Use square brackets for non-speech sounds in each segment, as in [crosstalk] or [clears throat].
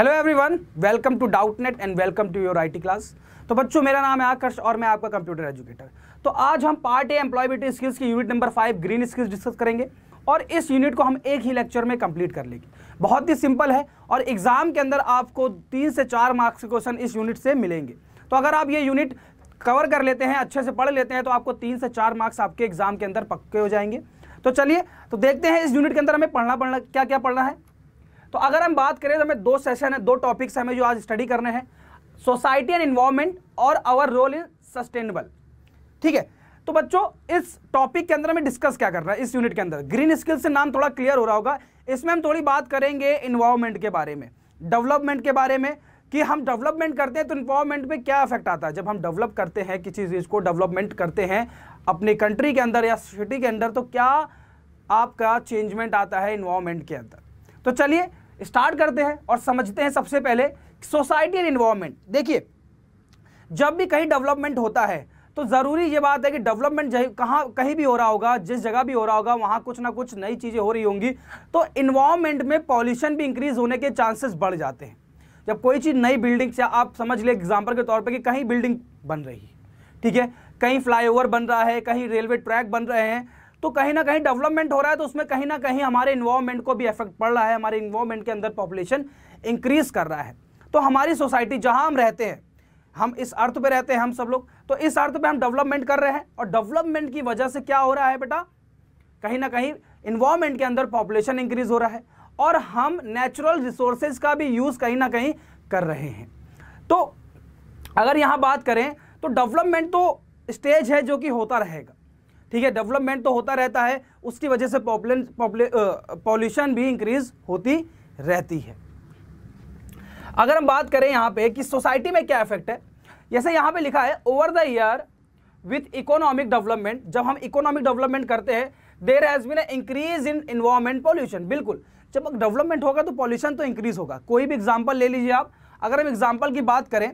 hello everyone welcome to Doubtnut and welcome to your IT class तो बच्चों मेरा नाम है आकर्ष और मैं आपका कंप्यूटर एजुकेटर तो आज हम पार्ट ए एम्प्लॉयबिलिटी स्किल्स की unit number five green skills discuss करेंगे और इस यूनिट को हम एक ही लेक्चर में कंप्लीट कर लेंगे बहुत ही सिंपल है और एग्जाम के अंदर आपको तीन से चार मार्क्स के क्वेश्चन इस यूनिट से मिलेंगे तो अगर आप ये यूनिट कवर कर लेते हैं अच्छे से पढ़ लेते हैं तो आपको तीन से चार मार्क्स आपके एग्जाम के अंदर पक्के हो जाएंगे तो चलिए तो देखते हैं इस यूनिट के अंदर हमें पढ़ना पढ़ना क्या क्या पढ़ना है तो अगर हम बात करें तो हमें दो सेशन है दो टॉपिक्स हमें जो आज स्टडी करने हैं सोसाइटी एंड इन्वॉर्मेंट और आवर रोल इन सस्टेनेबल ठीक है तो बच्चों इस टॉपिक के अंदर हमें डिस्कस क्या करना है इस यूनिट के अंदर ग्रीन स्किल से नाम थोड़ा क्लियर हो रहा होगा इसमें हम थोड़ी बात करेंगे इन्वॉर्मेंट के बारे में डेवलपमेंट के बारे में कि हम डेवलपमेंट करते हैं तो इन्वॉर्मेंट पर क्या इफेक्ट आता है जब हम डेवलप करते हैं किसी चीज़ को डेवलपमेंट करते हैं अपने कंट्री के अंदर या सिटी के अंदर तो क्या आपका चेंजमेंट आता है इन्वायरमेंट के अंदर तो चलिए स्टार्ट करते हैं और समझते हैं सबसे पहले सोसाइटी एंड इन्वायरमेंट देखिए जब भी कहीं डेवलपमेंट होता है तो ज़रूरी ये बात है कि डेवलपमेंट कहाँ कहीं भी हो रहा होगा जिस जगह भी हो रहा होगा वहाँ कुछ ना कुछ नई चीज़ें हो रही होंगी तो इन्वामेंट में पॉल्यूशन भी इंक्रीज होने के चांसेस बढ़ जाते हैं जब कोई चीज़ नई बिल्डिंग से आप समझ ले एग्जाम्पल के तौर पर कि कहीं बिल्डिंग बन रही है ठीक है कहीं फ्लाईओवर बन रहा है कहीं रेलवे ट्रैक बन रहे हैं तो कहीं ना कहीं डेवलपमेंट हो रहा है तो उसमें कहीं ना कहीं हमारे इन्वायरमेंट को भी इफेक्ट पड़ रहा है हमारे इन्वायरमेंट के अंदर पॉपुलेशन इंक्रीज कर रहा है तो हमारी सोसाइटी जहाँ हम रहते हैं हम इस अर्थ पे रहते हैं हम सब लोग तो इस अर्थ पे हम डेवलपमेंट कर रहे हैं और डेवलपमेंट की वजह से क्या हो रहा है बेटा कहीं ना कहीं इन्वायरमेंट के अंदर पॉपुलेशन इंक्रीज हो रहा है और हम नेचुरल रिसोर्सेज का भी यूज़ कहीं ना कहीं कर रहे हैं तो अगर यहाँ बात करें तो डेवलपमेंट तो स्टेज है जो कि होता रहेगा ठीक है डेवलपमेंट तो होता रहता है उसकी वजह से पॉल्यूशन भी इंक्रीज होती रहती है अगर हम बात करें यहाँ पे कि सोसाइटी में क्या इफेक्ट है जैसे यहाँ पे लिखा है over the year with economic development जब हम इकोनॉमिक डेवलपमेंट करते हैं there has been increase in environment pollution बिल्कुल जब डेवलपमेंट होगा तो पॉल्यूशन तो इंक्रीज होगा कोई भी एग्जाम्पल ले लीजिए आप अगर हम एग्जाम्पल की बात करें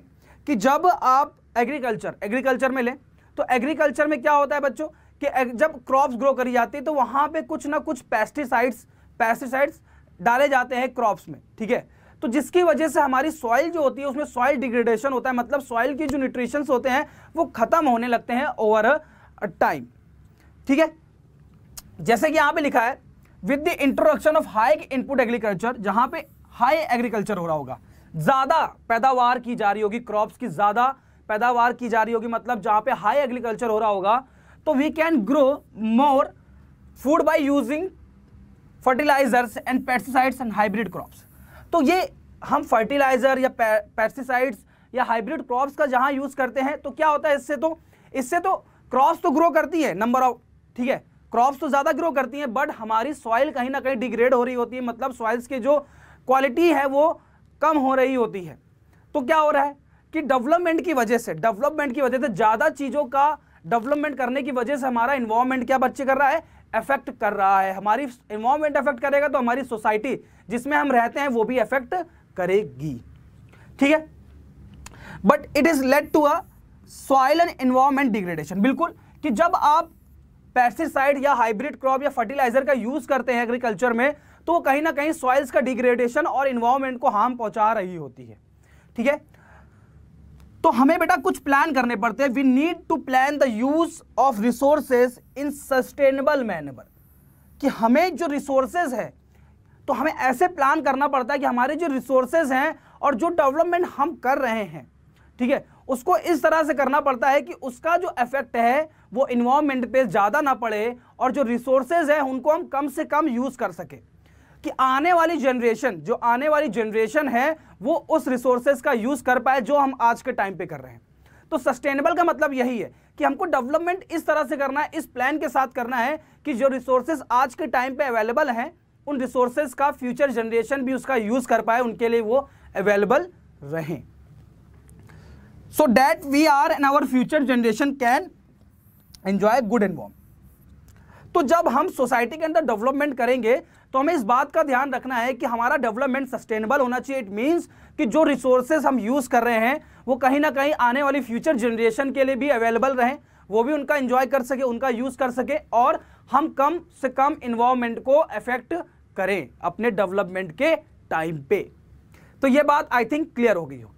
कि जब आप एग्रीकल्चर एग्रीकल्चर में लें तो एग्रीकल्चर में क्या होता है बच्चों कि जब क्रॉप्स ग्रो करी जाती है तो वहां पे कुछ ना कुछ पेस्टिसाइड्स पेस्टिसाइड्स डाले जाते हैं क्रॉप्स में ठीक है तो जिसकी वजह से हमारी सॉइल जो होती है उसमें सॉइल डिग्रेडेशन होता है मतलब सॉइल के जो न्यूट्रिशंस होते हैं वो ख़त्म होने लगते हैं ओवर टाइम ठीक है जैसे कि यहां पे लिखा है with the introduction of high input agriculture जहाँ पे हाई एग्रीकल्चर हो रहा होगा ज़्यादा पैदावार की जा रही होगी क्रॉप्स की ज़्यादा पैदावार की जा रही होगी मतलब जहाँ पे हाई एग्रीकल्चर हो रहा होगा तो we can grow more food by using fertilisers and pesticides and hybrid crops तो ये हम फर्टिलाइज़र या पेस्टिसाइड्स या हाइब्रिड क्रॉप्स का जहाँ यूज़ करते हैं तो क्या होता है इससे तो इससे तो क्रॉप्स तो ग्रो करती है नंबर ऑफ ठीक है क्रॉप्स तो ज़्यादा ग्रो करती हैं बट हमारी सॉइल कहीं ना कहीं डिग्रेड हो रही होती है मतलब सॉइल्स की जो क्वालिटी है वो कम हो रही होती है तो क्या हो रहा है कि डेवलपमेंट की वजह से डेवलपमेंट की वजह से ज़्यादा चीज़ों का डेवलपमेंट करने की वजह से हमारा इन्वायरमेंट क्या बच्चे कर रहा है अफेक्ट कर रहा है हमारी इन्वायरमेंट अफेक्ट करेगा तो हमारी सोसाइटी जिसमें हम रहते हैं वो भी अफेक्ट करेगी ठीक है but it is led to a soil and environment degradation बिल्कुल कि जब आप पेस्टिसाइड या हाइब्रिड क्रॉप या फर्टिलाइजर का यूज करते हैं एग्रीकल्चर में तो वो कहीं ना कहीं सॉइल्स का डिग्रेडेशन और इन्वायरमेंट को हार्म पहुंचा रही होती है ठीक है तो हमें बेटा कुछ प्लान करने पड़ते हैं we need to plan the use of resources in sustainable manner कि हमें जो रिसोर्सेज है तो हमें ऐसे प्लान करना पड़ता है कि हमारे जो रिसोर्सेज हैं और जो डेवलपमेंट हम कर रहे हैं ठीक है उसको इस तरह से करना पड़ता है कि उसका जो इफेक्ट है वो इन्वामेंट पे ज़्यादा ना पड़े और जो रिसोर्सेज हैं उनको हम कम से कम यूज़ कर सकें कि आने वाली जनरेशन जो आने वाली जनरेशन है वो उस रिसोर्सेज का यूज़ कर पाए जो हम आज के टाइम पे कर रहे हैं तो सस्टेनेबल का मतलब यही है कि हमको डेवलपमेंट इस तरह से करना है इस प्लान के साथ करना है कि जो रिसोर्सेज आज के टाइम पे अवेलेबल हैं उन रिसोर्सेज का फ्यूचर जनरेशन भी उसका यूज़ कर पाए उनके लिए वो अवेलेबल रहें so that we are and our future generation can enjoy good warm तो जब हम सोसाइटी के अंदर डेवलपमेंट करेंगे तो हमें इस बात का ध्यान रखना है कि हमारा डेवलपमेंट सस्टेनेबल होना चाहिए इट मीन्स कि जो रिसोर्सेज हम यूज़ कर रहे हैं वो कहीं ना कहीं आने वाली फ्यूचर जनरेशन के लिए भी अवेलेबल रहें वो भी उनका इन्जॉय कर सके उनका यूज़ कर सके और हम कम से कम इन्वामेंट को अफेक्ट करें अपने डेवलपमेंट के टाइम पे तो ये बात आई थिंक क्लियर हो गई हो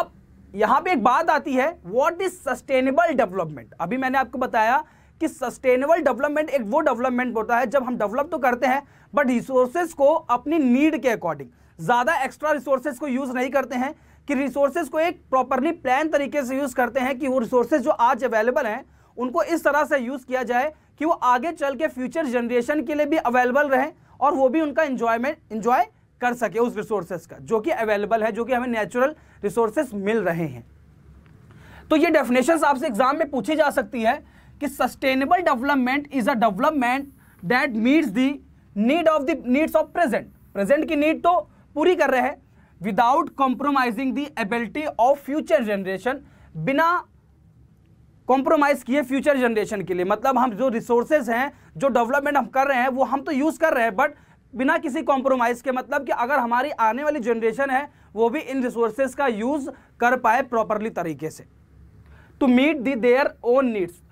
अब यहां पे एक बात आती है व्हाट इज सस्टेनेबल डेवलपमेंट अभी मैंने आपको बताया कि सस्टेनेबल डेवलपमेंट एक वो डेवलपमेंट होता है जब हम डेवलप तो करते हैं बट रिसोर्सेज को अपनी नीड के अकॉर्डिंग ज़्यादा एक्स्ट्रा रिसोर्सेज को यूज़ नहीं करते हैं कि रिसोर्सेज को एक प्रॉपरली प्लान तरीके से यूज़ करते हैं कि वो रिसोर्सेज जो आज अवेलेबल हैं उनको इस तरह से यूज़ किया जाए कि वो आगे चल के फ्यूचर जनरेशन के लिए भी अवेलेबल रहें और वो भी उनका इन्जॉयमेंट इन्जॉय कर सके उस रिसोर्सेज का जो कि अवेलेबल है जो कि हमें नेचुरल रिसोर्सेज मिल रहे हैं तो ये डेफिनेशन आपसे एग्जाम में पूछी जा सकती है कि sustainable development is a development that meets the need of the needs of present present की नीड तो पूरी कर रहे हैं without compromising the ability of future generation बिना कॉम्प्रोमाइज़ किए फ्यूचर जनरेशन के लिए मतलब हम जो रिसोर्सेज हैं जो डेवलपमेंट हम कर रहे हैं वो हम तो यूज़ कर रहे हैं बट बिना किसी कॉम्प्रोमाइज़ के मतलब कि अगर हमारी आने वाली जनरेशन है वो भी इन रिसोर्सेज का यूज़ कर पाए प्रॉपरली तरीके से to meet the their own needs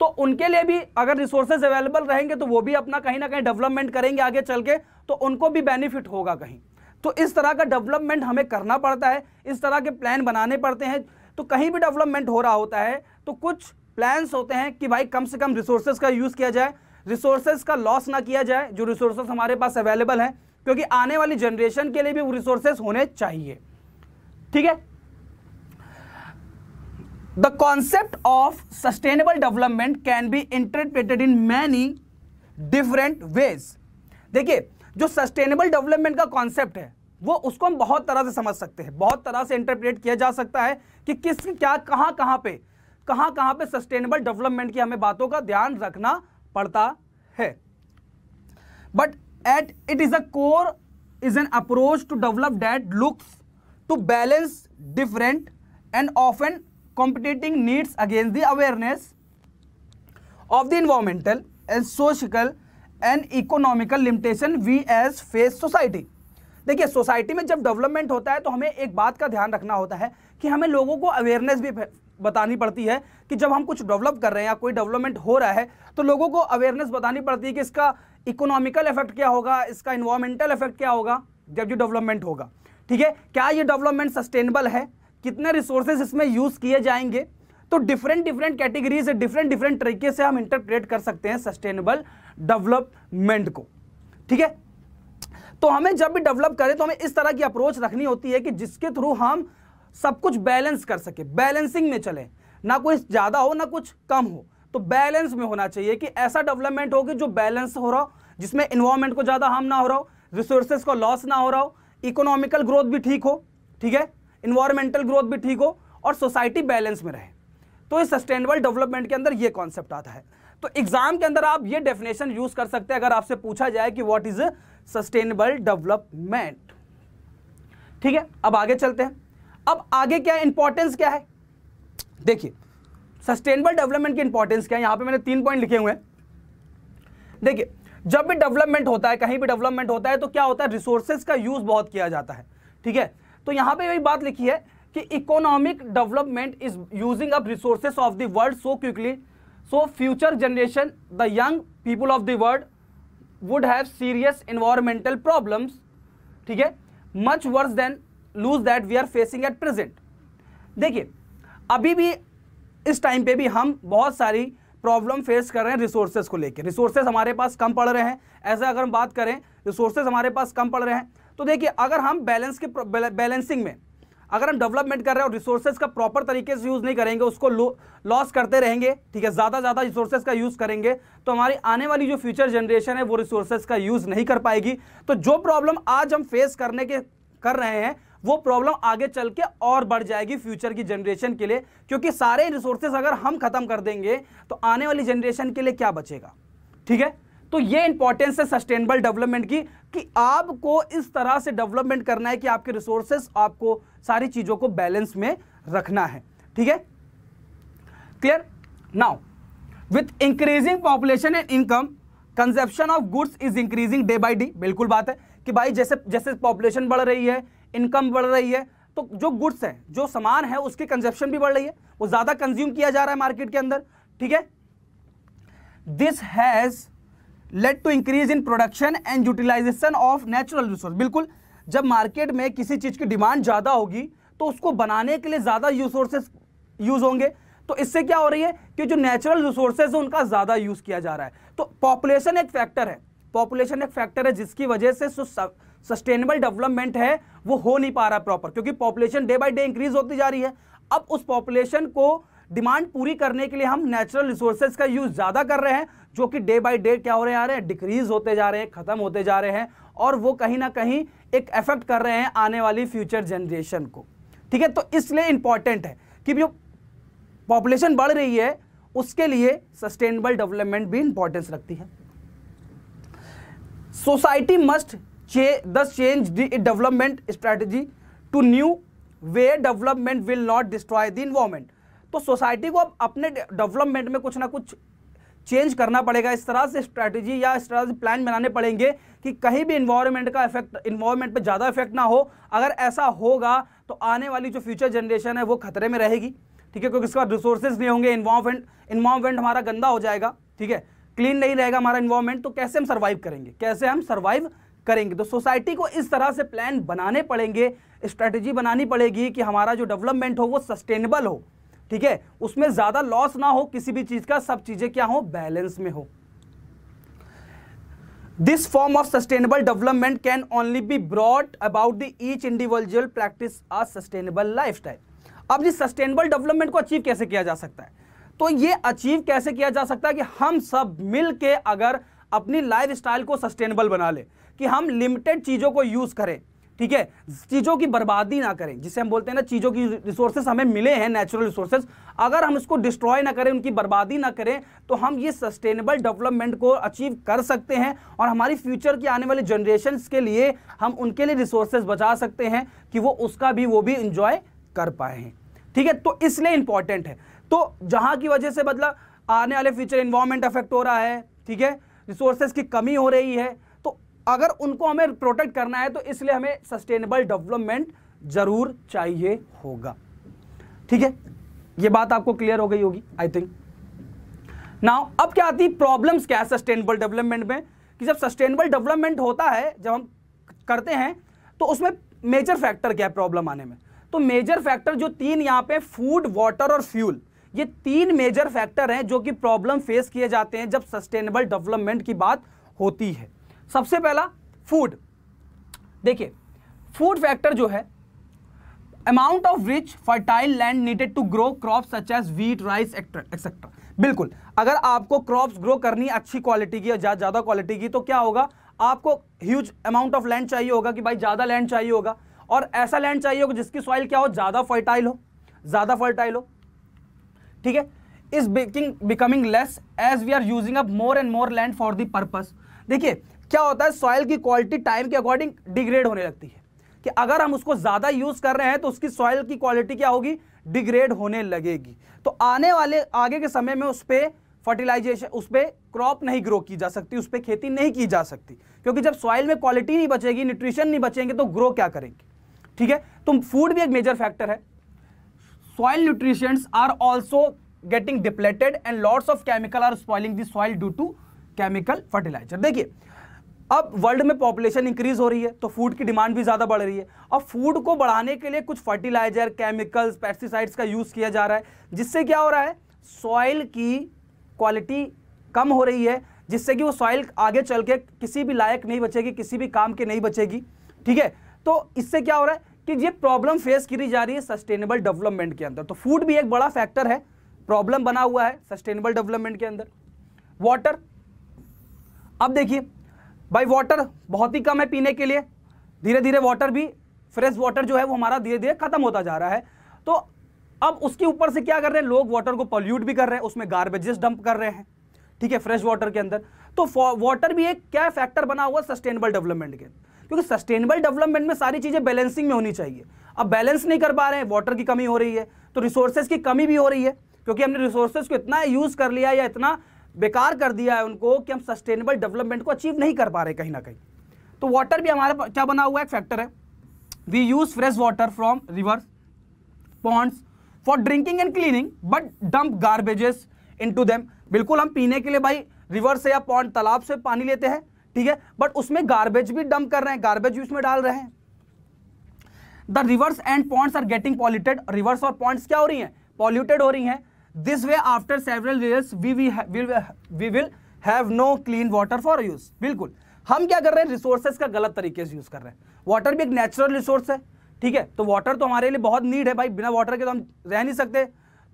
तो उनके लिए भी अगर रिसोर्सेज अवेलेबल रहेंगे तो वो भी अपना कहीं ना कहीं डेवलपमेंट करेंगे आगे चल के तो उनको भी बेनिफिट होगा कहीं तो इस तरह का डेवलपमेंट हमें करना पड़ता है इस तरह के प्लान बनाने पड़ते हैं तो कहीं भी डेवलपमेंट हो रहा होता है तो कुछ प्लान्स होते हैं कि भाई कम से कम रिसोर्सेज का यूज़ किया जाए रिसोर्सेज का लॉस ना किया जाए जो रिसोर्सेज हमारे पास अवेलेबल हैं क्योंकि आने वाली जनरेशन के लिए भी वो रिसोर्सेज होने चाहिए ठीक है the concept of sustainable development can be interpreted in many different ways देखिए जो सस्टेनेबल डेवलपमेंट का कॉन्सेप्ट है वो उसको हम बहुत तरह से समझ सकते हैं बहुत तरह से इंटरप्रेट किया जा सकता है कि किस क्या कहां कहां पे कहां कहां पे सस्टेनेबल डेवलपमेंट की हमें बातों का ध्यान रखना पड़ता है but at it is a core is an approach to develop that looks to balance different end of an competing needs against the awareness of the environmental and social and economical limitation we as face society देखिए society में जब development होता है तो हमें एक बात का ध्यान रखना होता है कि हमें लोगों को अवेयरनेस भी बतानी पड़ती है कि जब हम कुछ डेवलप कर रहे हैं या कोई डेवलपमेंट हो रहा है तो लोगों को अवेयरनेस बतानी पड़ती है कि इसका इकोनॉमिकल इफेक्ट क्या होगा इसका इन्वायरमेंटल इफेक्ट क्या होगा जब ये डेवलपमेंट होगा ठीक है क्या ये डेवलपमेंट सस्टेनेबल है कितने रिसोर्सेज इसमें यूज़ किए जाएंगे तो different different categories different different तरीके से हम इंटरप्रेट कर सकते हैं सस्टेनेबल डेवलपमेंट को ठीक है तो हमें जब भी डेवलप करें तो हमें इस तरह की अप्रोच रखनी होती है कि जिसके थ्रू हम सब कुछ बैलेंस कर सके बैलेंसिंग में चले ना कोई ज़्यादा हो ना कुछ कम हो तो बैलेंस में होना चाहिए कि ऐसा डेवलपमेंट हो जो बैलेंस हो रहा हो जिसमें इन्वायरमेंट को ज़्यादा हार्म ना हो रहा हो रिसोर्सेस को लॉस ना हो रहा हो इकोनॉमिकल ग्रोथ भी ठीक हो ठीक है इन्वायरमेंटल ग्रोथ भी ठीक हो और सोसाइटी बैलेंस में रहे तो इस सस्टेनेबल डेवलपमेंट के अंदर ये कॉन्सेप्ट आता है तो एग्जाम के अंदर आप ये डेफिनेशन यूज कर सकते हैं अगर आपसे पूछा जाए कि वॉट इज सस्टेनेबल डेवलपमेंट ठीक है अब आगे चलते हैं अब आगे क्या इंपॉर्टेंस क्या है देखिए सस्टेनेबल डेवलपमेंट की इंपॉर्टेंस क्या है यहां पे मैंने तीन पॉइंट लिखे हुए हैं देखिए जब भी डेवलपमेंट होता है कहीं भी डेवलपमेंट होता है तो क्या होता है रिसोर्सेज का यूज बहुत किया जाता है ठीक है तो यहाँ पे वही बात लिखी है कि economic development is using up resources of the world so quickly so future generation the young people of the world would have serious environmental problems ठीक है much worse than those that we are facing at present देखिए अभी भी इस time पे भी हम बहुत सारी प्रॉब्लम फेस कर रहे हैं रिसोर्सेज को लेकर रिसोर्सेज हमारे पास कम पड़ रहे हैं ऐसा अगर हम बात करें रिसोर्सेज हमारे पास कम पड़ रहे हैं तो देखिए अगर हम बैलेंस के बैलेंसिंग में अगर हम डेवलपमेंट कर रहे हैं और रिसोर्सेज का प्रॉपर तरीके से यूज़ नहीं करेंगे उसको लॉस करते रहेंगे ठीक है ज़्यादा ज़्यादा रिसोर्सेज का यूज़ करेंगे तो हमारी आने वाली जो फ्यूचर जनरेशन है वो रिसोर्सेज का यूज़ नहीं कर पाएगी तो जो प्रॉब्लम आज हम फेस करने के कर रहे हैं वो प्रॉब्लम आगे चल के और बढ़ जाएगी फ्यूचर की जनरेशन के लिए क्योंकि सारे रिसोर्सेज अगर हम ख़त्म कर देंगे तो आने वाली जनरेशन के लिए क्या बचेगा ठीक है तो ये इंपॉर्टेंस है सस्टेनेबल डेवलपमेंट की कि आपको इस तरह से डेवलपमेंट करना है कि आपके रिसोर्सेस आपको सारी चीज़ों को बैलेंस में रखना है ठीक है clear now with increasing population and income consumption of goods is increasing day by day बिल्कुल बात है कि भाई जैसे जैसे पॉपुलेशन बढ़ रही है इनकम बढ़ रही है तो जो गुड्स है जो सामान है उसकी कंजप्शन भी बढ़ रही है वो ज़्यादा कंज्यूम किया जा रहा है मार्केट के अंदर ठीक है this has led to increase in production and utilisation of natural resource बिल्कुल जब मार्केट में किसी चीज़ की डिमांड ज़्यादा होगी तो उसको बनाने के लिए ज़्यादा रिसोर्सेज यूज़ होंगे तो इससे क्या हो रही है कि जो नेचुरल रिसोर्सेज उनका ज़्यादा यूज़ किया जा रहा है तो पॉपुलेशन एक फैक्टर है पॉपुलेशन एक फैक्टर है जिसकी वजह से सस्टेनेबल डेवलपमेंट है वो हो नहीं पा रहा प्रॉपर क्योंकि population day by day increase होती जा रही है अब उस पॉपुलेशन को डिमांड पूरी करने के लिए हम नेचुरल रिसोर्सेज का यूज़ ज़्यादा कर रहे हैं जो कि डे बाई डे क्या हो रहे आ रहे हैं डिक्रीज होते जा रहे हैं ख़त्म होते जा रहे हैं और वो कहीं ना कहीं एक इफेक्ट कर रहे हैं आने वाली फ्यूचर जनरेशन को ठीक है तो इसलिए इंपॉर्टेंट है कि जो पॉपुलेशन बढ़ रही है उसके लिए सस्टेनेबल डेवलपमेंट भी इंपॉर्टेंस रखती है society must thus change development strategy to new way development will not destroy the environment तो सोसाइटी को अब अपने डेवलपमेंट में कुछ ना कुछ चेंज करना पड़ेगा इस तरह से स्ट्रैटेजी या इस तरह से प्लान बनाने पड़ेंगे कि कहीं भी इन्वायरमेंट का इफेक्ट इन्वायरमेंट पे ज़्यादा इफेक्ट ना हो अगर ऐसा होगा तो आने वाली जो फ्यूचर जनरेशन है वो खतरे में रहेगी ठीक है क्योंकि बाद रिसोर्सेज नहीं होंगे इन्वायरमेंट इन्वायरमेंट हमारा गंदा हो जाएगा ठीक है क्लीन नहीं रहेगा हमारा इन्वायरमेंट तो कैसे हम सर्वाइव करेंगे कैसे हम सर्वाइव करेंगे तो सोसाइटी को इस तरह से प्लान बनाने पड़ेंगे स्ट्रैटेजी बनानी पड़ेगी कि हमारा जो डेवलपमेंट हो वो सस्टेनेबल हो ठीक है उसमें ज्यादा लॉस ना हो किसी भी चीज का सब चीजें क्या हो बैलेंस में हो form of sustainable development can only be brought about the the individual practice practice sustainable lifestyle अब जी सस्टेनेबल डेवलपमेंट को अचीव कैसे किया जा सकता है तो ये अचीव कैसे किया जा सकता है कि हम सब मिल के अगर अपनी लाइफ स्टाइल को सस्टेनेबल बना ले कि हम लिमिटेड चीज़ों को यूज़ करें ठीक है चीज़ों की बर्बादी ना करें जिसे हम बोलते हैं ना चीज़ों की रिसोर्सेस हमें मिले हैं नेचुरल रिसोर्सेज अगर हम इसको डिस्ट्रॉय ना करें उनकी बर्बादी ना करें तो हम ये सस्टेनेबल डेवलपमेंट को अचीव कर सकते हैं और हमारी फ्यूचर की आने वाली जनरेशन के लिए हम उनके लिए रिसोर्सेज बचा सकते हैं कि वो उसका भी वो भी इंजॉय कर पाए हैं ठीक है तो इसलिए इंपॉर्टेंट है तो जहाँ की वजह से मतलब आने वाले फ्यूचर इन्वायरमेंट अफेक्ट हो रहा है ठीक है रिसोर्सेज की कमी हो रही है अगर उनको हमें प्रोटेक्ट करना है तो इसलिए हमें सस्टेनेबल डेवलपमेंट जरूर चाहिए होगा ठीक है ये बात आपको क्लियर हो गई होगी आई थिंक नाउ अब क्या आती है प्रॉब्लम्स क्या है सस्टेनेबल डेवलपमेंट में कि जब सस्टेनेबल डेवलपमेंट होता है जब हम करते हैं तो उसमें मेजर फैक्टर क्या है प्रॉब्लम आने में तो मेजर फैक्टर जो तीन यहाँ पे फूड वाटर और फ्यूल ये तीन मेजर फैक्टर हैं जो कि प्रॉब्लम फेस किए जाते हैं जब सस्टेनेबल डेवलपमेंट की बात होती है सबसे पहला फूड देखिए फूड फैक्टर जो है amount of rich fertile land needed to grow crop such as wheat rice etcetera बिल्कुल अगर आपको क्रॉप्स ग्रो करनी अच्छी क्वालिटी की या ज़्यादा क्वालिटी की तो क्या होगा आपको ह्यूज अमाउंट ऑफ लैंड चाहिए होगा कि भाई ज़्यादा लैंड चाहिए होगा और ऐसा लैंड चाहिए होगा जिसकी सॉइल क्या हो ज़्यादा फर्टाइल हो ज़्यादा फर्टाइल हो ठीक है इज बेकिंग becoming less as we are using up more and more land for the purpose देखिए क्या होता है सॉइल की क्वालिटी टाइम के अकॉर्डिंग डिग्रेड होने लगती है कि अगर हम उसको ज़्यादा यूज़ कर रहे हैं तो उसकी सॉइल की क्वालिटी क्या होगी डिग्रेड होने लगेगी तो आने वाले आगे के समय में उस पर फर्टिलाइजेशन उस पर क्रॉप नहीं ग्रो की जा सकती उस पर खेती नहीं की जा सकती क्योंकि जब सॉइल में क्वालिटी नहीं बचेगी न्यूट्रिशन नहीं बचेंगे तो ग्रो क्या करेंगे ठीक है तो फूड भी एक मेजर फैक्टर है soil nutrition are also getting depleted and lots of chemical are spoiling the soil due to chemical fertiliser देखिए अब वर्ल्ड में पॉपुलेशन इंक्रीज हो रही है तो फूड की डिमांड भी ज़्यादा बढ़ रही है अब फूड को बढ़ाने के लिए कुछ फर्टिलाइजर केमिकल्स पेस्टिसाइड्स का यूज़ किया जा रहा है जिससे क्या हो रहा है सॉइल की क्वालिटी कम हो रही है जिससे कि वो सॉइल आगे चल के किसी भी लायक नहीं बचेगी किसी भी काम के नहीं बचेगी ठीक है तो इससे क्या हो रहा है कि ये प्रॉब्लम फेस करी जा रही है सस्टेनेबल डेवलपमेंट के अंदर तो फूड भी एक बड़ा फैक्टर है प्रॉब्लम बना हुआ है सस्टेनेबल डेवलपमेंट के अंदर वाटर अब देखिए भाई वाटर बहुत ही कम है पीने के लिए धीरे धीरे वाटर भी फ्रेश वाटर जो है वो हमारा धीरे धीरे खत्म होता जा रहा है तो अब उसके ऊपर से क्या कर रहे हैं लोग वाटर को पॉल्यूट भी कर रहे हैं उसमें गार्बेजेस डंप कर रहे हैं ठीक है फ्रेश वाटर के अंदर तो वाटर भी एक क्या फैक्टर बना हुआ सस्टेनेबल डेवलपमेंट के क्योंकि सस्टेनेबल डेवलपमेंट में सारी चीज़ें बैलेंसिंग में होनी चाहिए अब बैलेंस नहीं कर पा रहे हैं वाटर की कमी हो रही है तो रिसोर्सेज की कमी भी हो रही है क्योंकि हमने रिसोर्सेज को इतना यूज़ कर लिया या इतना बेकार कर दिया है उनको कि हम सस्टेनेबल डेवलपमेंट को अचीव नहीं कर पा रहे कहीं ना कहीं तो वाटर भी हमारा क्या बना हुआ है फैक्टर है we use fresh water from rivers ponds for drinking and cleaning but dump garbages into them बिल्कुल हम पीने के लिए भाई रिवर से या पॉन्ड तालाब से पानी लेते हैं ठीक है बट उसमें गार्बेज भी डंप कर रहे हैं गार्बेज भी उसमें डाल रहे हैं the rivers and ponds are getting polluted rivers और पॉइंट्स क्या हो रही हैं पॉल्यूटेड हो रही हैं this way after several years we we we we have no clean water for use बिल्कुल हम क्या कर रहे हैं रिसोर्सेज का गलत तरीके से यूज कर रहे हैं वाटर भी एक नेचुरल रिसोर्स है ठीक है तो वाटर तो हमारे लिए बहुत नीड है भाई बिना वाटर के तो हम रह नहीं सकते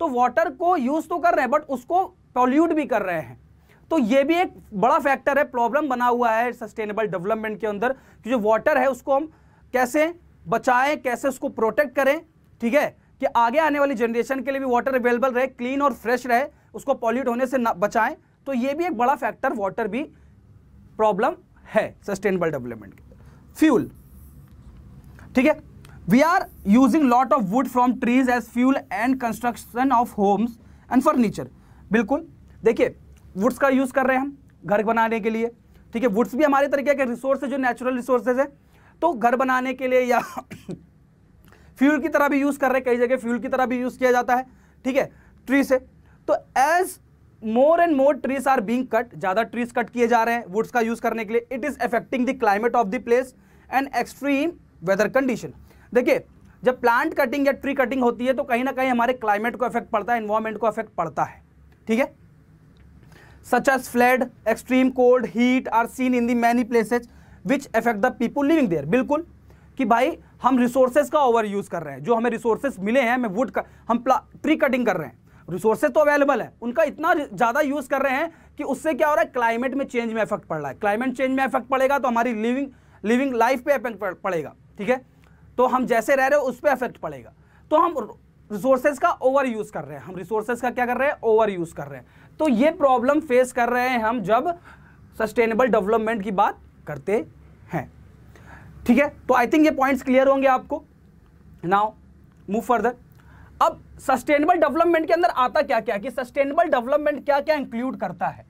तो वाटर को यूज तो कर रहे हैं बट उसको पॉल्यूट भी कर रहे हैं तो ये भी एक बड़ा फैक्टर है प्रॉब्लम बना हुआ है सस्टेनेबल डेवलपमेंट के अंदर कि जो वाटर है उसको हम कैसे बचाएं कैसे उसको प्रोटेक्ट करें ठीक है कि आगे आने वाली जनरेशन के लिए भी वाटर अवेलेबल रहे क्लीन और फ्रेश रहे उसको पॉल्यूट होने से बचाएं तो ये भी एक बड़ा फैक्टर वाटर भी प्रॉब्लम है सस्टेनेबल डेवलपमेंट के फ्यूल ठीक है we are using lot of wood from trees as fuel and construction of homes and furniture बिल्कुल देखिए वुड्स का यूज़ कर रहे हैं हम घर बनाने के लिए ठीक है वुड्स भी हमारे तरीके के रिसोर्स है जो नेचुरल रिसोर्सेज है तो घर बनाने के लिए या फ्यूल की तरह भी यूज़ कर रहे हैं कई जगह फ्यूल की तरह भी यूज़ किया जाता है ठीक है ट्री से तो as more and more trees are being cut ज़्यादा ट्रीज कट किए जा रहे हैं वुड्स का यूज़ करने के लिए it is affecting the climate of the place and extreme weather condition देखिए जब प्लांट कटिंग या ट्री कटिंग होती है तो कहीं ना कहीं हमारे क्लाइमेट को इफेक्ट पड़ता है इन्वायरमेंट को इफेक्ट पड़ता है ठीक है such as flood extreme cold heat are seen in the many places which affect the people living there बिल्कुल कि भाई हम रिसोर्सेज का ओवर यूज़ कर रहे हैं जो हमें रिसोर्सेज मिले हैं हमें वुड हम ट्री कटिंग कर रहे हैं रिसोर्सेज तो अवेलेबल है उनका इतना ज़्यादा यूज़ कर रहे हैं कि उससे क्या हो रहा है क्लाइमेट में चेंज में इफेक्ट पड़ रहा है क्लाइमेट चेंज में इफेक्ट पड़ेगा तो हमारी लिविंग लिविंग लाइफ पे इफेक्ट पड़ेगा ठीक है तो हम जैसे रह रहे हो उस पर इफेक्ट पड़ेगा तो हम रिसोर्सेज का ओवर यूज़ कर रहे हैं हम रिसोर्सेज का क्या कर रहे हैं ओवर यूज़ कर रहे हैं तो ये प्रॉब्लम फेस कर रहे हैं हम जब सस्टेनेबल डेवलपमेंट की बात करते हैं ठीक है तो आई थिंक ये पॉइंट्स क्लियर होंगे आपको नाउ मूव फर्दर अब सस्टेनेबल डेवलपमेंट के अंदर आता क्या क्या कि सस्टेनेबल डेवलपमेंट क्या क्या इंक्लूड करता है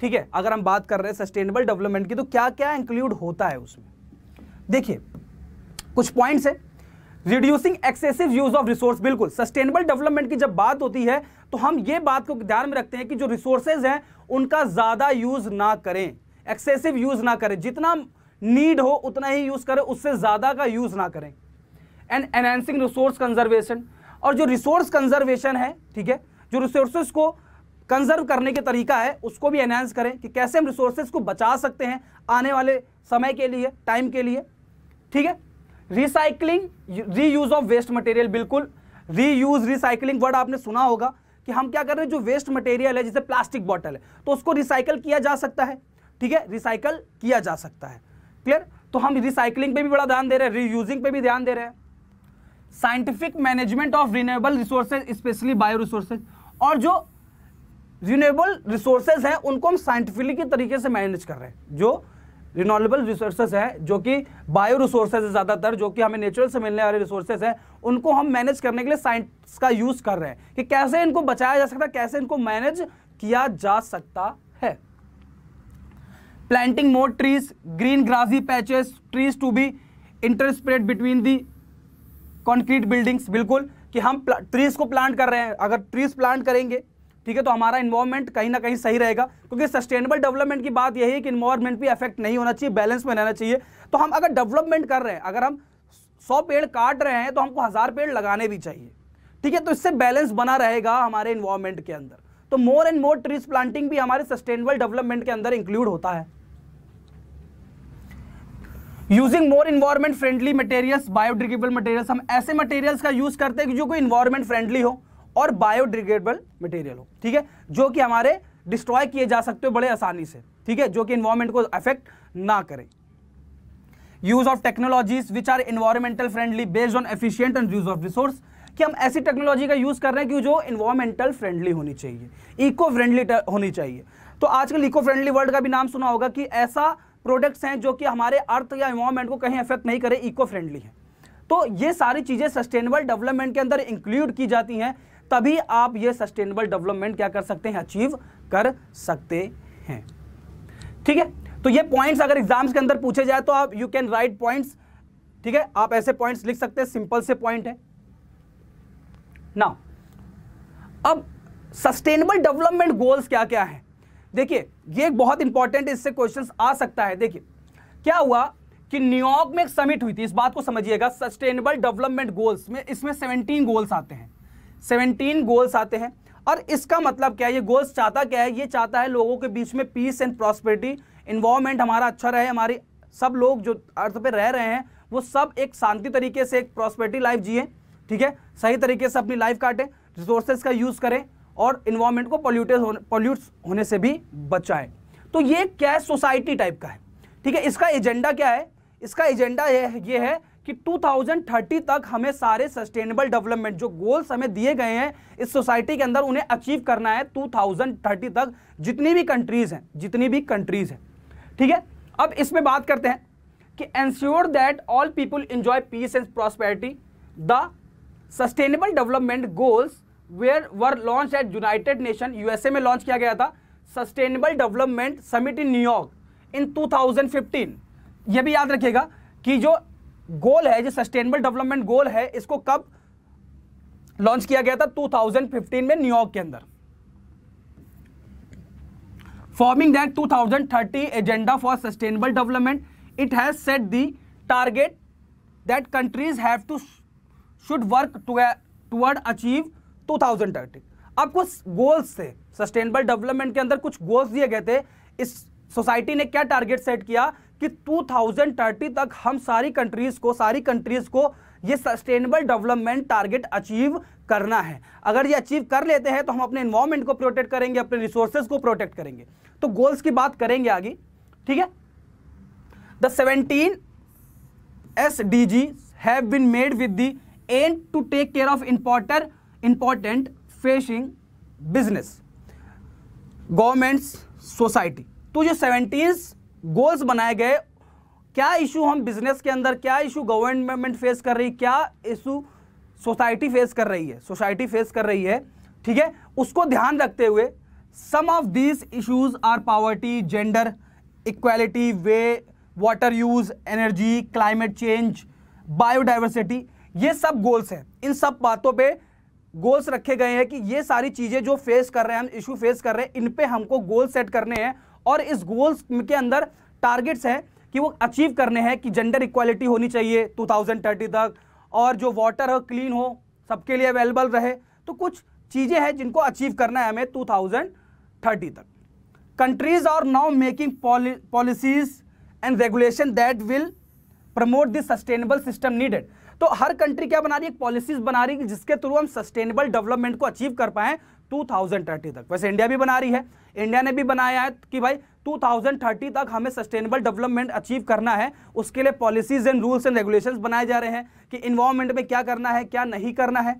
ठीक है अगर हम बात कर रहे हैं सस्टेनेबल डेवलपमेंट की तो क्या क्या इंक्लूड होता है उसमें देखिए कुछ पॉइंट्स है reducing excessive use of resource बिल्कुल सस्टेनेबल डेवलपमेंट की जब बात होती है तो हम ये बात को ध्यान में रखते हैं कि जो रिसोर्सेज हैं उनका ज़्यादा यूज ना करें एक्सेसिव यूज ना करें जितना नीड हो उतना ही यूज़ करें उससे ज़्यादा का यूज़ ना करें एंड एनहेंसिंग रिसोर्स कंजर्वेशन और जो रिसोर्स कंजर्वेशन है ठीक है जो रिसोर्सेज को कंजर्व करने के तरीका है उसको भी एनहेंस करें कि कैसे हम रिसोर्सेज को बचा सकते हैं आने वाले समय के लिए टाइम के लिए ठीक है recycling use of waste material बिल्कुल यूज रिसाइकलिंग वर्ड आपने सुना होगा कि हम क्या कर रहे हैं जो वेस्ट मटेरियल है जैसे प्लास्टिक बॉटल है तो उसको रिसाइकल किया जा सकता है ठीक है रिसाइकल किया जा सकता है क्लियर तो हम रिसाइकलिंग पे भी बड़ा ध्यान दे रहे हैं रीयूजिंग पे भी ध्यान दे रहे हैं scientific management of renewable resources specially bio resources और जो रिन्यूएबल रिसोर्सेज हैं उनको हम साइंटिफिकली तरीके से मैनेज कर रहे हैं जो रिनॉलेबल रिसोर्सेज है जो कि बायो रिसोर्सेज है ज़्यादातर जो कि हमें नेचुरल से मिलने वाले रिसोर्सेज हैं उनको हम मैनेज करने के लिए साइंस का यूज़ कर रहे हैं कि कैसे इनको बचाया जा सकता है कैसे इनको मैनेज किया जा सकता planting more trees green grassy patches trees to be interspersed between the concrete buildings बिल्कुल कि हम ट्रीज को प्लांट कर रहे हैं अगर ट्रीज प्लांट करेंगे ठीक है तो हमारा इन्वायरमेंट कहीं ना कहीं सही रहेगा क्योंकि सस्टेनेबल डेवलपमेंट की बात यही है कि इन्वायरमेंट भी अफेक्ट नहीं होना चाहिए बैलेंस में रहना चाहिए तो हम अगर डेवलपमेंट कर रहे हैं अगर हम सौ पेड़ काट रहे हैं तो हमको हज़ार पेड़ लगाने भी चाहिए ठीक है तो इससे बैलेंस बना रहेगा हमारे इन्वायरमेंट के अंदर तो more and more trees planting भी हमारे सस्टेनेबल डेवलपमेंट के अंदर इंक्लूड होता है using more environment friendly materials biodegradable materials हम ऐसे मटेरियल्स का यूज करते हैं कि जो कोई इन्वायरमेंट फ्रेंडली हो और बायोडिग्रेडेबल मटेरियल हो ठीक है जो कि हमारे डिस्ट्रॉय किए जा सकते हो बड़े आसानी से ठीक है जो कि इन्वायरमेंट को अफेक्ट ना करें use of technologies which are environmental friendly based on efficient and use of resource कि हम ऐसी टेक्नोलॉजी का यूज कर रहे हैं कि जो इन्वायरमेंटल फ्रेंडली होनी चाहिए इको फ्रेंडली होनी चाहिए तो आजकल इको फ्रेंडली वर्ल्ड का भी नाम सुना होगा कि ऐसा प्रोडक्ट्स हैं जो कि हमारे अर्थ या इन्वायरमेंट को कहीं अफेक्ट नहीं करे इको फ्रेंडली हैं तो ये सारी चीज़ें सस्टेनेबल डेवलपमेंट के अंदर इंक्लूड की जाती हैं तभी आप ये सस्टेनेबल डेवलपमेंट क्या कर सकते हैं अचीव कर सकते हैं ठीक है तो ये पॉइंट्स अगर एग्जाम्स के अंदर पूछे जाए तो आप यू कैन राइट पॉइंट्स ठीक है आप ऐसे पॉइंट्स लिख सकते हैं सिंपल से पॉइंट है ना अब सस्टेनेबल डेवलपमेंट गोल्स क्या क्या हैं देखिए ये एक बहुत इंपॉर्टेंट इससे क्वेश्चन आ सकता है देखिए क्या हुआ कि न्यूयॉर्क में एक समिट हुई थी इस बात को समझिएगा सस्टेनेबल डेवलपमेंट गोल्स में इसमें सेवनटीन गोल्स आते हैं सेवनटीन गोल्स आते हैं और इसका मतलब क्या है ये गोल्स चाहता क्या है ये चाहता है लोगों के बीच में पीस एंड प्रॉस्पेरिटी इन्वॉर्मेंट हमारा अच्छा रहे हमारी सब लोग जो अर्थ पे रह रहे हैं वो सब एक शांति तरीके से एक प्रॉस्पेरिटी लाइफ जिए ठीक है सही तरीके से अपनी लाइफ काटें रिसोर्सेज का यूज़ करें और इन्वायरमेंट को पॉल्यूटेड होने होने से भी बचाएं तो ये क्या है सोसाइटी टाइप का है ठीक है इसका एजेंडा क्या है इसका एजेंडा ये है कि 2030 तक हमें सारे सस्टेनेबल डेवलपमेंट जो गोल्स हमें दिए गए हैं इस सोसाइटी के अंदर उन्हें अचीव करना है 2030 तक जितनी भी कंट्रीज हैं जितनी भी कंट्रीज हैं ठीक है अब इसमें बात करते हैं कि ensure that all people enjoy piece and prosperity the sustainable development goals where were launch eight United nation USA में लॉन्च किया गया था sustainable development summit in New York इन 2015 ये भी याद रखिएगा कि जो गोल है जो सस्टेनेबल डेवलपमेंट गोल है इसको कब लॉन्च किया गया था 2015 में न्यूयॉर्क के अंदर forming that 2030 agenda for sustainable development it has set the target that countries have to should work to, toward 2030 अब कुछ गोल्स थे सस्टेनेबल डेवलपमेंट के अंदर कुछ गोल्स दिए गए थे इस सोसाइटी ने क्या टारगेट सेट किया कि 2030 तक हम सारी कंट्रीज को सारी कंट्रीज को ये सस्टेनेबल डेवलपमेंट टारगेट अचीव करना है अगर ये अचीव कर लेते हैं तो हम अपने इन्वायरमेंट को प्रोटेक्ट करेंगे अपने रिसोर्सेज को प्रोटेक्ट करेंगे तो गोल्स की बात करेंगे आगे ठीक है the seventeen S D G have been made with the end to take care of important important facing business governments society तो जो सेवेंटीन गोल्स बनाए गए क्या इशू हम बिजनेस के अंदर क्या इशू गवर्नमेंट फेस कर रही क्या इशू सोसाइटी फेस कर रही है सोसाइटी फेस कर रही है ठीक है उसको ध्यान रखते हुए some of these issues are poverty gender equality way water use energy climate change biodiversity ये सब गोल्स हैं इन सब बातों पे गोल्स रखे गए हैं कि ये सारी चीज़ें जो फेस कर रहे हैं हम इशू फेस कर रहे हैं इन पे हमको गोल सेट करने हैं और इस गोल्स के अंदर टारगेट्स हैं कि वो अचीव करने हैं कि जेंडर इक्वालिटी होनी चाहिए 2030 तक और जो वाटर हो क्लीन हो सबके लिए अवेलेबल रहे तो कुछ चीज़ें हैं जिनको अचीव करना है हमें टू तक countries are now making policies and regulation that will promote this sustainable system needed तो हर कंट्री क्या बना रही है पॉलिसीज बना रही है जिसके थ्रू हम सस्टेनेबल डेवलपमेंट को अचीव कर पाए 2030 तक वैसे इंडिया भी बना रही है इंडिया ने भी बनाया है कि भाई 2030 तक हमें सस्टेनेबल डेवलपमेंट अचीव करना है उसके लिए policies and rules and regulations बनाए जा रहे हैं कि इन्वायरमेंट में क्या करना है क्या नहीं करना है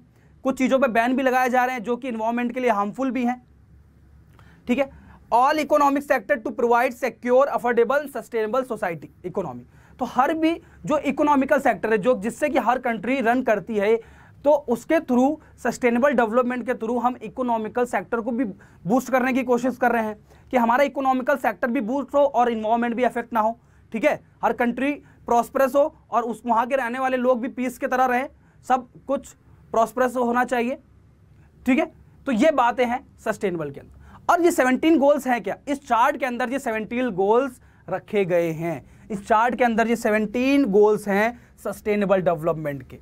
कुछ चीज़ों पर बैन भी लगाए जा रहे हैं जो कि इन्वायरमेंट के लिए हार्मफुल भी हैं ठीक है all economic sector to provide secure affordable sustainable society economy तो हर भी जो इकोनॉमिकल सेक्टर है जो जिससे कि हर कंट्री रन करती है तो उसके थ्रू सस्टेनेबल डेवलपमेंट के थ्रू हम इकोनॉमिकल सेक्टर को भी बूस्ट करने की कोशिश कर रहे हैं कि हमारा इकोनॉमिकल सेक्टर भी बूस्ट हो और इन्वायरमेंट भी अफेक्ट ना हो ठीक है हर कंट्री प्रॉस्परस हो और उस वहाँ के रहने वाले लोग भी पीस के तरह रहें सब कुछ प्रॉस्परस होना चाहिए ठीक है तो ये बातें हैं सस्टेनेबल के अंदर और ये 17 गोल्स हैं क्या इस चार्ट के अंदर ये 17 गोल्स रखे गए हैं इस चार्ट के अंदर ये 17 गोल्स हैं सस्टेनेबल डेवलपमेंट के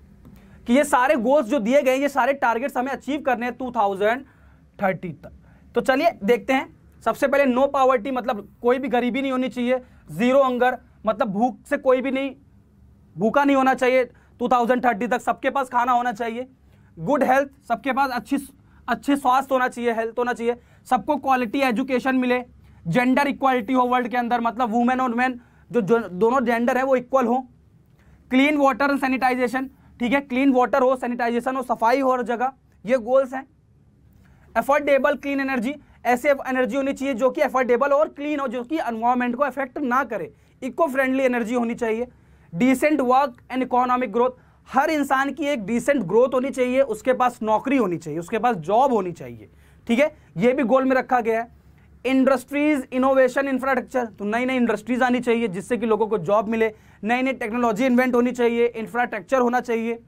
कि ये सारे गोल्स जो दिए गए ये सारे टारगेट्स हमें अचीव करने हैं 2030 तक तो चलिए देखते हैं सबसे पहले नो पावर्टी मतलब कोई भी गरीबी नहीं होनी चाहिए जीरो अंगर मतलब भूख से कोई भी नहीं भूखा नहीं होना चाहिए 2030 तक सबके पास खाना होना चाहिए गुड हेल्थ सबके पास अच्छी अच्छे स्वास्थ्य होना चाहिए हेल्थ होना चाहिए सबको क्वालिटी एजुकेशन मिले जेंडर इक्वालिटी हो वर्ल्ड के अंदर मतलब वुमेन और मैन जो, जो दोनों जेंडर है वो इक्वल हो क्लीन वाटर एंड सैनिटाइजेशन ठीक है क्लीन वाटर हो सैनिटाइजेशन हो सफाई हो हर जगह ये गोल्स हैं एफोर्डेबल क्लीन एनर्जी ऐसे एनर्जी होनी चाहिए जो कि एफोर्डेबल और क्लीन हो जो कि एनवायरमेंट को अफेक्ट ना करे इको फ्रेंडली एनर्जी होनी चाहिए decent work and economic growth हर इंसान की एक डिसेंट ग्रोथ होनी चाहिए उसके पास नौकरी होनी चाहिए उसके पास जॉब होनी चाहिए ठीक है ये भी गोल में रखा गया है इंडस्ट्रीज इनोवेशन इंफ्रास्ट्रक्चर तो नई नई इंडस्ट्रीज आनी चाहिए जिससे कि लोगों को जॉब मिले नई नई टेक्नोलॉजी इन्वेंट होनी चाहिए इंफ्रास्ट्रक्चर होना चाहिए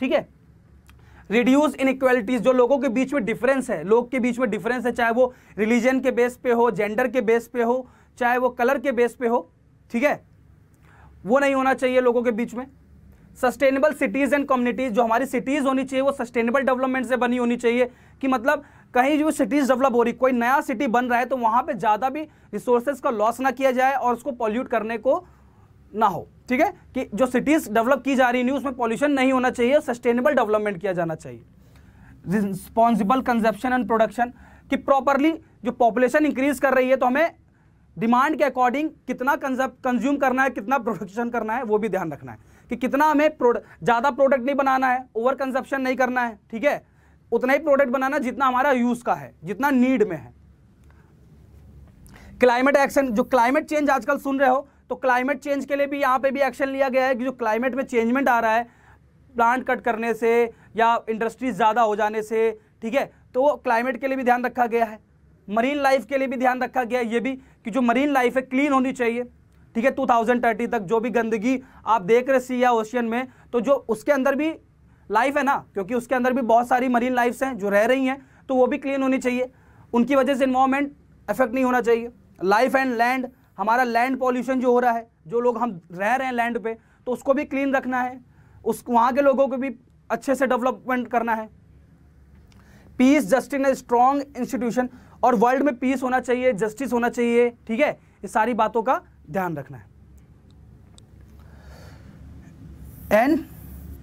ठीक है रिड्यूस इनक्वालिटीज़ जो लोगों के बीच में डिफरेंस है लोग के बीच में डिफरेंस है चाहे वो रिलीजन के बेस पे हो जेंडर के बेस पे हो चाहे वो कलर के बेस पे हो ठीक है वो नहीं होना चाहिए लोगों के बीच में सस्टेनेबल सिटीज़ एंड कम्युनिटीज़ जो हमारी सिटीज़ होनी चाहिए वो सस्टेनेबल डेवलपमेंट से बनी होनी चाहिए कि मतलब कहीं जो सिटीज डेवलप हो रही कोई नया सिटी बन रहा है तो वहां पे ज्यादा भी रिसोर्सेज का लॉस ना किया जाए और उसको पॉल्यूट करने को ना हो ठीक है कि जो सिटीज डेवलप की जा रही नहीं उसमें पॉल्यूशन नहीं होना चाहिए सस्टेनेबल डेवलपमेंट किया जाना चाहिए रिस्पॉन्सिबल कंजप्शन एंड प्रोडक्शन कि प्रॉपरली जो पॉपुलेशन इंक्रीज कर रही है तो हमें डिमांड के अकॉर्डिंग कितना कंज्यूम करना है कितना प्रोडक्शन करना है वो भी ध्यान रखना है कि कितना हमें ज़्यादा प्रोडक्ट नहीं बनाना है ओवर कंजप्शन नहीं करना है ठीक है उतना ही प्रोडक्ट बनाना जितना हमारा यूज का है जितना नीड में है क्लाइमेट एक्शन जो क्लाइमेट चेंज आजकल सुन रहे हो तो क्लाइमेट चेंज के लिए भी यहाँ पे भी एक्शन लिया गया है कि जो क्लाइमेट में चेंजमेंट आ रहा है प्लांट कट करने से या इंडस्ट्रीज ज़्यादा हो जाने से ठीक है तो क्लाइमेट के लिए भी ध्यान रखा गया है मरीन लाइफ के लिए भी ध्यान रखा गया है ये भी कि जो मरीन लाइफ है क्लीन होनी चाहिए ठीक है 2030 तक जो भी गंदगी आप देख रहे सी या ओशियन में तो जो उसके अंदर भी लाइफ है ना क्योंकि उसके अंदर भी बहुत सारी मरीन लाइफ्स हैं जो रह रही हैं तो वो भी क्लीन होनी चाहिए उनकी वजह से इन्वामेंट अफेक्ट नहीं होना चाहिए लाइफ एंड लैंड हमारा लैंड पॉल्यूशन जो हो रहा है जो लोग हम रह रहे हैं लैंड पे तो उसको भी क्लीन रखना है उस वहाँ के लोगों को भी अच्छे से डेवलपमेंट करना है peace justice and strong institution और वर्ल्ड में पीस होना चाहिए जस्टिस होना चाहिए ठीक है ये सारी बातों का ध्यान रखना है एंड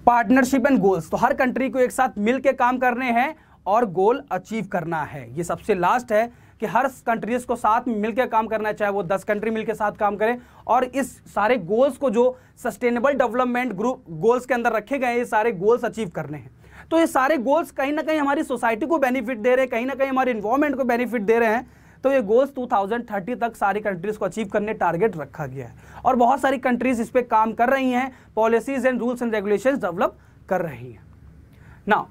पार्टनरशिप एंड गोल्स तो हर कंट्री को एक साथ मिलकर काम करने हैं और गोल अचीव करना है ये सबसे लास्ट है कि हर कंट्रीज को साथ मिलकर काम करना है चाहे वो दस कंट्री मिलकर साथ काम करें और इस सारे गोल्स को जो सस्टेनेबल डेवलपमेंट ग्रुप गोल्स के अंदर रखे गए ये सारे गोल्स अचीव करने हैं तो ये सारे गोल्स कहीं ना कहीं हमारी सोसाइटी को बेनिफिट दे रहे हैं कहीं ना कहीं हमारे इन्वायरमेंट को बेनिफिट दे रहे हैं तो ये गोल्स 2030 तक सारी कंट्रीज़ को अचीव करने टारगेट रखा गया है और बहुत सारी कंट्रीज़ इस पर काम कर रही हैं policies and rules and regulation develop कर रही हैं ना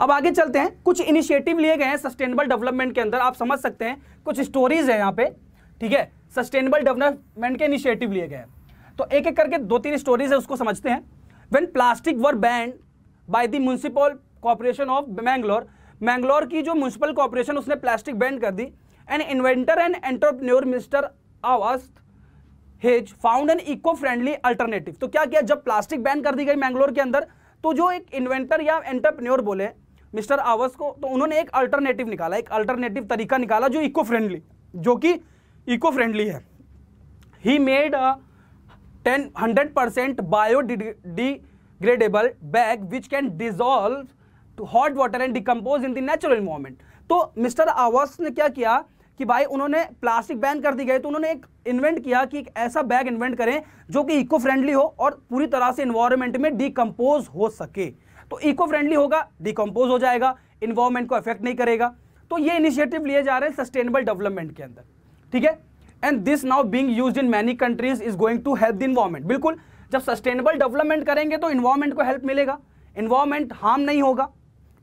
अब आगे चलते हैं कुछ इनिशिएटिव लिए गए हैं सस्टेनेबल डेवलपमेंट के अंदर आप समझ सकते हैं कुछ स्टोरीज हैं यहाँ पे ठीक है सस्टेनेबल डेवलपमेंट के इनिशिएटिव लिए गए हैं तो एक एक करके दो तीन स्टोरीज है उसको समझते हैं when plastic was banned by the municipal corporation of Mangalore Mangalore की जो म्यूनसिपल कॉरपोरेशन उसने प्लास्टिक बैंड कर दी an inventor and entrepreneur mister Awas has found an eco friendly alternative तो क्या किया जब प्लास्टिक बैन कर दी गई मैंगलोर के अंदर तो जो एक इन्वेंटर या एंटरप्रन्योर बोले मिस्टर आवास को तो उन्होंने एक अल्टरनेटिव निकाला एक अल्टरनेटिव तरीका निकाला जो इको फ्रेंडली जो कि इको फ्रेंडली है he made a ten hundred percent biodegradable bag which can dissolve to hot water and decompose in the natural movement तो मिस्टर आवास ने क्या किया कि भाई उन्होंने प्लास्टिक बैन कर दी गई तो उन्होंने एक इन्वेंट किया कि एक ऐसा बैग इन्वेंट करें जो कि इको फ्रेंडली हो और पूरी तरह से इन्वायरमेंट में डिकम्पोज हो सके तो इको फ्रेंडली होगा डिकम्पोज हो जाएगा इन्वायरमेंट को अफेक्ट नहीं करेगा तो ये इनिशिएटिव लिए जा रहे हैं सस्टेनेबल डेवलपमेंट के अंदर ठीक है and this now being use in many countries is going to help the environment बिल्कुल जब सस्टेनेबल डेवलपमेंट करेंगे तो इन्वायरमेंट को हेल्प मिलेगा इन्वायरमेंट हार्म नहीं होगा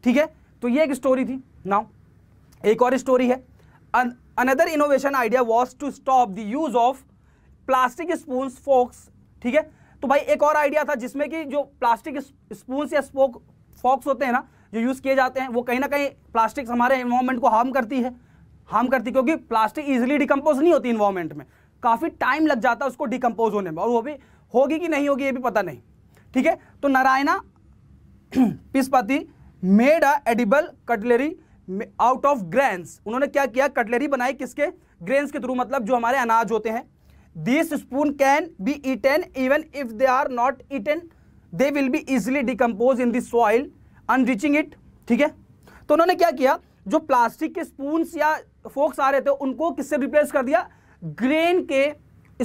ठीक है तो ये एक स्टोरी थी नाउ एक और स्टोरी है another innovation idea was to stop the use of plastic spoon forks ठीक है तो भाई एक और आइडिया था जिसमें कि जो प्लास्टिक स्पून या स्पोक फॉक्स होते हैं ना जो यूज़ किए जाते हैं वो कहीं ना कहीं प्लास्टिक हमारे इन्वायरमेंट को हार्म करती है हार्म करती है क्योंकि प्लास्टिक ईजिली डिकम्पोज नहीं होती इन्वायरमेंट में काफ़ी टाइम लग जाता है उसको डिकम्पोज होने में और वो भी होगी कि नहीं होगी ये भी पता नहीं ठीक है तो Narayana Peesapaty made a edible cutlery out of grains उन्होंने क्या किया कटलरी बनाई किसके ग्रेन्स के थ्रू मतलब जो हमारे अनाज होते हैं this spoon can be eaten even if they are not eaten they will be easily decompose in this soil enriching it ठीक है तो उन्होंने क्या किया जो प्लास्टिक के स्पून या फोक्स आ रहे थे उनको किससे रिप्लेस कर दिया ग्रेन के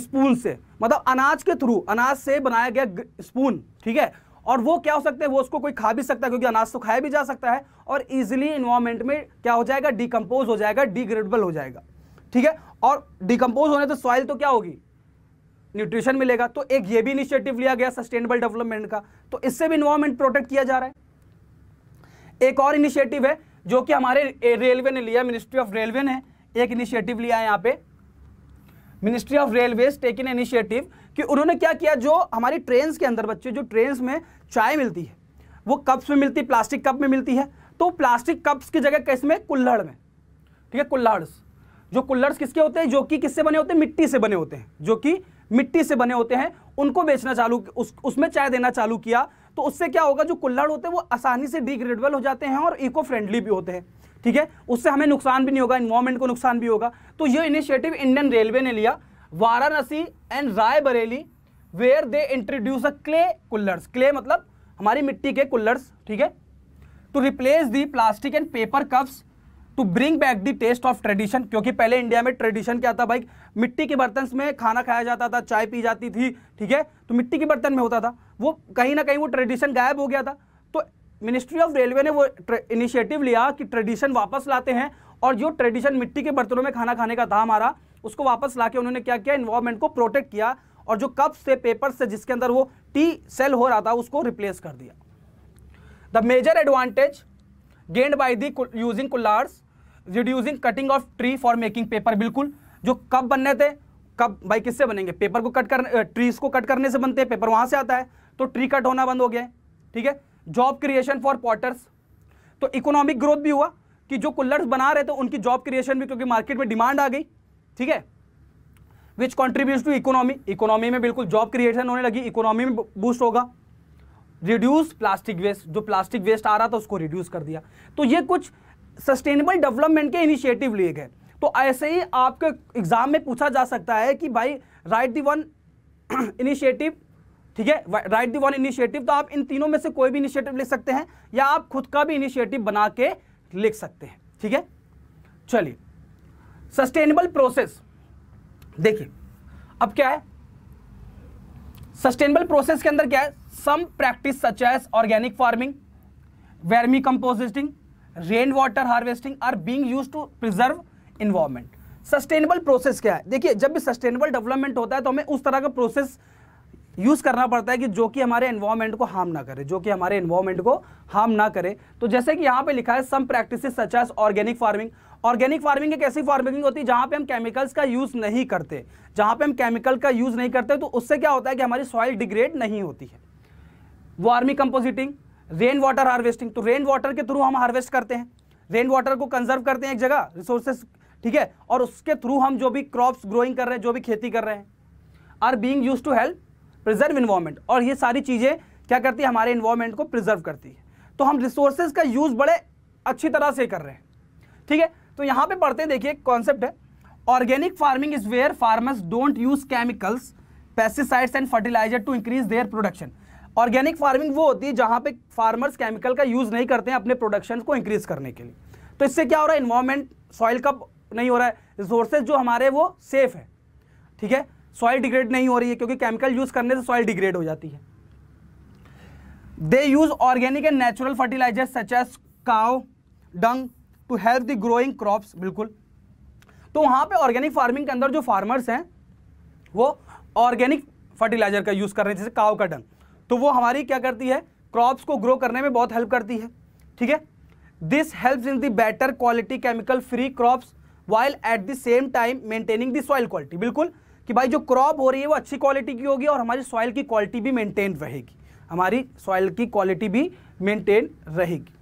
स्पून से मतलब अनाज के थ्रू अनाज से बनाया गया स्पून ठीक है और वो क्या हो सकते हैं वो उसको कोई खा भी सकता है क्योंकि अनाज तो खाया भी जा सकता है और इजिली इन्वायरमेंट में क्या हो जाएगा डिकम्पोज हो जाएगा डिग्रेडेबल हो जाएगा ठीक है और डिकम्पोज होने तो सॉइल तो क्या होगी न्यूट्रिशन मिलेगा तो एक ये भी इनिशिएटिव लिया गया सस्टेनेबल डेवलपमेंट का तो इससे भी इन्वायरमेंट प्रोटेक्ट किया जा रहा है एक और इनिशिएटिव है जो कि हमारे रेलवे ने लिया मिनिस्ट्री ऑफ रेलवे ने एक इनिशिएटिव लिया है यहाँ पे ministry of railways take in initiative कि उन्होंने क्या किया जो हमारी ट्रेन के अंदर बच्चे जो ट्रेन में चाय मिलती है वो कप्स में मिलती है प्लास्टिक कप में मिलती है तो प्लास्टिक कप्स की जगह कैसे में कुल्लड़ में ठीक है कुल्लड़ जो कुल्लड़ किसके होते हैं जो कि किससे बने होते हैं मिट्टी से बने होते हैं जो कि मिट्टी से बने होते हैं उनको बेचना चालू उस उसमें चाय देना चालू किया तो उससे क्या होगा जो कुल्लड़ होते हैं वो आसानी से डिग्रेडेबल हो जाते हैं और इको फ्रेंडली भी होते हैं ठीक है उससे हमें नुकसान भी नहीं होगा इन्वायरमेंट को नुकसान भी होगा तो ये इनिशिएटिव इंडियन रेलवे ने लिया Varanasi and Raebareli where they introduce a clay kulhars clay मतलब हमारी मिट्टी के कुल्लर्स ठीक है to replace the plastic and paper cups to bring back the taste of tradition क्योंकि पहले इंडिया में ट्रेडिशन क्या था भाई मिट्टी के बर्तन में खाना खाया जाता था चाय पी जाती थी ठीक है तो मिट्टी के बर्तन में होता था वो कहीं ना कहीं वो ट्रेडिशन गायब हो गया था तो मिनिस्ट्री ऑफ रेलवे ने वो इनिशिएटिव लिया कि ट्रेडिशन वापस लाते हैं और जो ट्रेडिशन मिट्टी के बर्तनों में खाना खाने का था हमारा उसको वापस ला के उन्होंने क्या किया इन्वायरमेंट को प्रोटेक्ट किया और जो कप्स थे पेपर्स थे जिसके अंदर वो टी सेल हो रहा था उसको रिप्लेस कर दिया the major advantage gained by the using kulhars reducing cutting of tree for making paper बिल्कुल जो कप बनने थे कप भाई किससे बनेंगे पेपर को कट कर ट्रीज को कट करने से बनते हैं पेपर वहां से आता है तो ट्री कट होना बंद हो गया है ठीक है जॉब क्रिएशन फॉर पॉटर्स तो इकोनॉमिक ग्रोथ भी हुआ कि जो कुल्लर्स बना रहे थे उनकी जॉब क्रिएशन भी क्योंकि मार्केट में डिमांड आ गई ठीक है which contribute to economy economy में बिल्कुल जॉब क्रिएशन होने लगी इकोनॉमी में बूस्ट होगा रिड्यूस प्लास्टिक वेस्ट जो प्लास्टिक वेस्ट आ रहा था उसको रिड्यूस कर दिया तो ये कुछ सस्टेनेबल डेवलपमेंट के इनिशिएटिव लिए गए तो ऐसे ही आपके एग्जाम में पूछा जा सकता है कि भाई राइट दी वन इनिशिएटिव ठीक है राइट दी वन इनिशिएटिव तो आप इन तीनों में से कोई भी इनिशिएटिव ले सकते हैं या आप खुद का भी इनिशिएटिव बना के लिख सकते हैं ठीक है चलिए सस्टेनेबल प्रोसेस देखिए अब क्या है सस्टेनेबल प्रोसेस के अंदर क्या है some practice such as organic farming vermicomposting rain water harvesting are being use to preserve environment sustainable process क्या है देखिए जब भी सस्टेनेबल डेवलपमेंट होता है तो हमें उस तरह का प्रोसेस यूज़ करना पड़ता है कि जो कि हमारे इन्वायरमेंट को हार्म ना करे जो कि हमारे इन्वायरमेंट को हार्म ना करे तो जैसे कि यहाँ पे लिखा है some practice such as organic farming organic farming एक ऐसी फार्मिंग होती है जहाँ पे हम केमिकल्स का यूज़ नहीं करते जहाँ पे हम केमिकल का यूज़ नहीं करते तो उससे क्या होता है कि हमारी सॉइल डिग्रेड नहीं होती है vermicomposting rain water harvesting तो रेन वाटर के थ्रू हम हार्वेस्ट करते हैं रेन वाटर को कंजर्व करते हैं एक जगह रिसोर्सेस ठीक है और उसके थ्रू हम जो भी क्रॉप्स ग्रोइंग कर रहे हैं जो भी खेती कर रहे हैं are being use to help preserve environment और ये सारी चीज़ें क्या करती है हमारे इन्वायरमेंट को प्रिजर्व करती है तो हम रिसोर्सेज का यूज़ बड़े अच्छी तरह से कर रहे हैं ठीक है तो यहाँ पे पढ़ते हैं देखिए कॉन्सेप्ट है organic farming is where farmers don't use chemicals pesticides and fertiliser to increase their production organic farming वो होती है जहाँ पे फार्मर्स केमिकल का यूज़ नहीं करते हैं अपने प्रोडक्शन को इंक्रीज करने के लिए तो इससे क्या हो रहा है इन्वायरमेंट सॉइल का नहीं हो रहा है रिसोर्सेज जो हमारे वो सेफ है ठीक है सॉइल डिग्रेड नहीं हो रही है क्योंकि केमिकल यूज करने से सॉइल डिग्रेड हो जाती है they use organic and natural fertiliser such as cow dung to help the growing crop बिल्कुल तो वहां पे ऑर्गेनिक फार्मिंग के अंदर जो फार्मर्स हैं वो ऑर्गेनिक फर्टिलाइजर का यूज़ कर रहे हैं जैसे काव का डंग तो वो हमारी क्या करती है क्रॉप्स को ग्रो करने में बहुत हेल्प करती है ठीक है this help in the better quality chemical free crops while at the same time maintaining the soil quality बिल्कुल कि भाई जो क्रॉप हो रही है वो अच्छी क्वालिटी की होगी और हमारी सॉइल की क्वालिटी भी मेंटेन रहेगी हमारी सॉइल की क्वालिटी भी मेंटेन रहेगी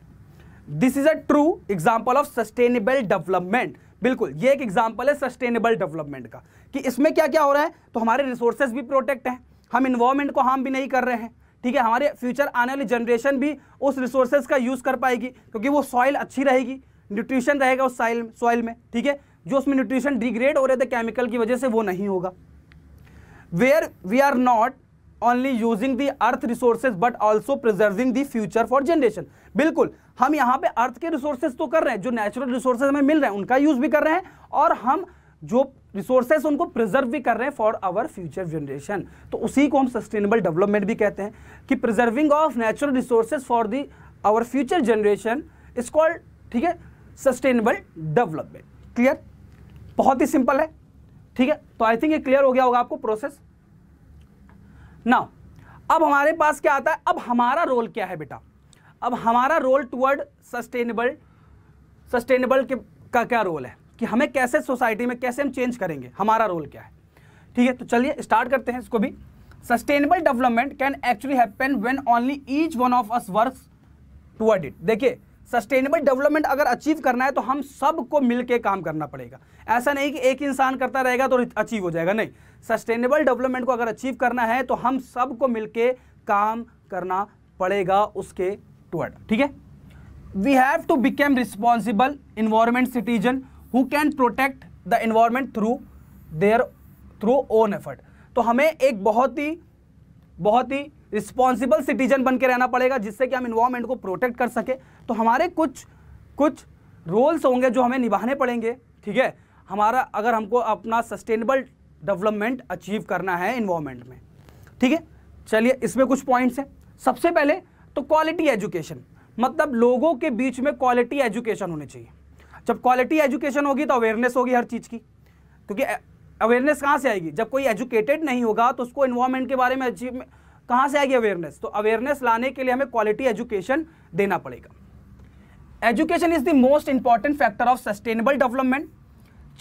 this is a true example of sustainable development बिल्कुल ये एक एग्जाम्पल है सस्टेनेबल डेवलपमेंट का कि इसमें क्या क्या हो रहा है तो हमारे रिसोर्सेज भी प्रोटेक्ट हैं हम इन्वायरमेंट को हार्म भी नहीं कर रहे हैं ठीक है हमारे फ्यूचर आने वाली जनरेशन भी उस रिसोर्सेज का यूज़ कर पाएगी क्योंकि वो सॉइल अच्छी रहेगी न्यूट्रिशन रहेगा उस सॉइल सॉइल में ठीक है जो उसमें न्यूट्रिशन डिग्रेड हो रहे थे केमिकल की वजह से वो नहीं होगा where we are not only using the earth resources but also preserving the future for generation बिल्कुल हम यहाँ पे अर्थ के रिसोर्सेज तो कर रहे हैं जो नेचुरल रिसोर्सेज हमें मिल रहे हैं उनका यूज भी कर रहे हैं और हम जो रिसोर्सेज उनको प्रिजर्व भी कर रहे हैं फॉर आवर फ्यूचर जनरेशन तो उसी को हम सस्टेनेबल डेवलपमेंट भी कहते हैं कि preserving of natural resources for the our future generation is called ठीक है सस्टेनेबल डेवलपमेंट क्लियर बहुत ही सिंपल है ठीक है तो आई थिंक ये क्लियर हो गया होगा आपको प्रोसेस ना अब हमारे पास क्या आता है अब हमारा रोल क्या है बेटा अब हमारा रोल टूवर्ड सस्टेनेबल सस्टेनेबल के का क्या रोल है कि हमें कैसे सोसाइटी में कैसे हम चेंज करेंगे हमारा रोल क्या है ठीक है तो चलिए स्टार्ट करते हैं इसको भी sustainable development can actually happen when only each one of us work toward it देखिए सस्टेनेबल डेवलपमेंट अगर अचीव करना है तो हम सबको मिलकर काम करना पड़ेगा ऐसा नहीं कि एक इंसान करता रहेगा तो अचीव हो जाएगा नहीं सस्टेनेबल डेवलपमेंट को अगर अचीव करना है तो हम सबको मिलकर काम करना पड़ेगा उसके टूअर्ड ठीक है we have to became responsible environment citizen who can protect the environment through their through own effort तो हमें एक बहुत ही बहुत ही रिस्पॉन्सिबल सिटीजन बन के रहना पड़ेगा जिससे कि हम इन्वायरमेंट को प्रोटेक्ट कर सके तो हमारे कुछ कुछ रोल्स होंगे जो हमें निभाने पड़ेंगे ठीक है हमारा अगर हमको अपना सस्टेनेबल डेवलपमेंट अचीव करना है इन्वायरमेंट में ठीक है चलिए इसमें कुछ पॉइंट्स हैं सबसे पहले तो क्वालिटी एजुकेशन मतलब लोगों के बीच में क्वालिटी एजुकेशन होनी चाहिए जब क्वालिटी एजुकेशन होगी तो अवेयरनेस होगी हर चीज़ की क्योंकि अवेयरनेस कहाँ से आएगी जब कोई एजुकेटेड नहीं होगा तो उसको इन्वायरमेंट के बारे में अचीव कहाँ से आएगी अवेयरनेस तो अवेयरनेस लाने के लिए हमें क्वालिटी एजुकेशन देना पड़ेगा education is the most important factor of sustainable development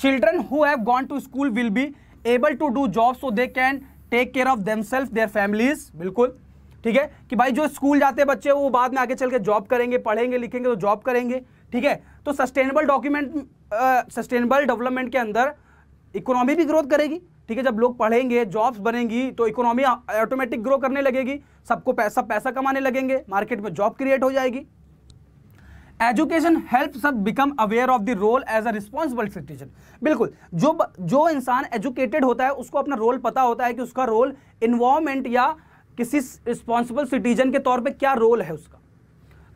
children who have gone to school will be able to do job so they can take care of themselves their families बिल्कुल ठीक है कि भाई जो school जाते हैं बच्चे वो बाद में आगे चल के जॉब करेंगे पढ़ेंगे लिखेंगे तो जॉब करेंगे ठीक है तो सस्टेनेबल डॉक्यूमेंट सस्टेनेबल डेवलपमेंट के अंदर इकोनॉमी भी ग्रोथ करेगी ठीक है जब लोग पढ़ेंगे जॉब्स बनेंगी तो इकोनॉमी ऑटोमेटिक ग्रो करने लगेगी सबको पैसा पैसा कमाने लगेंगे मार्केट में जॉब क्रिएट हो जाएगी एजुकेशन हेल्प सब become aware of the role as a responsible citizen बिल्कुल जो जो इंसान एजुकेटेड होता है उसको अपना रोल पता होता है कि उसका रोल इन्वॉर्मेंट या किसी रिस्पॉन्सिबल सिटीजन के तौर पे क्या रोल है उसका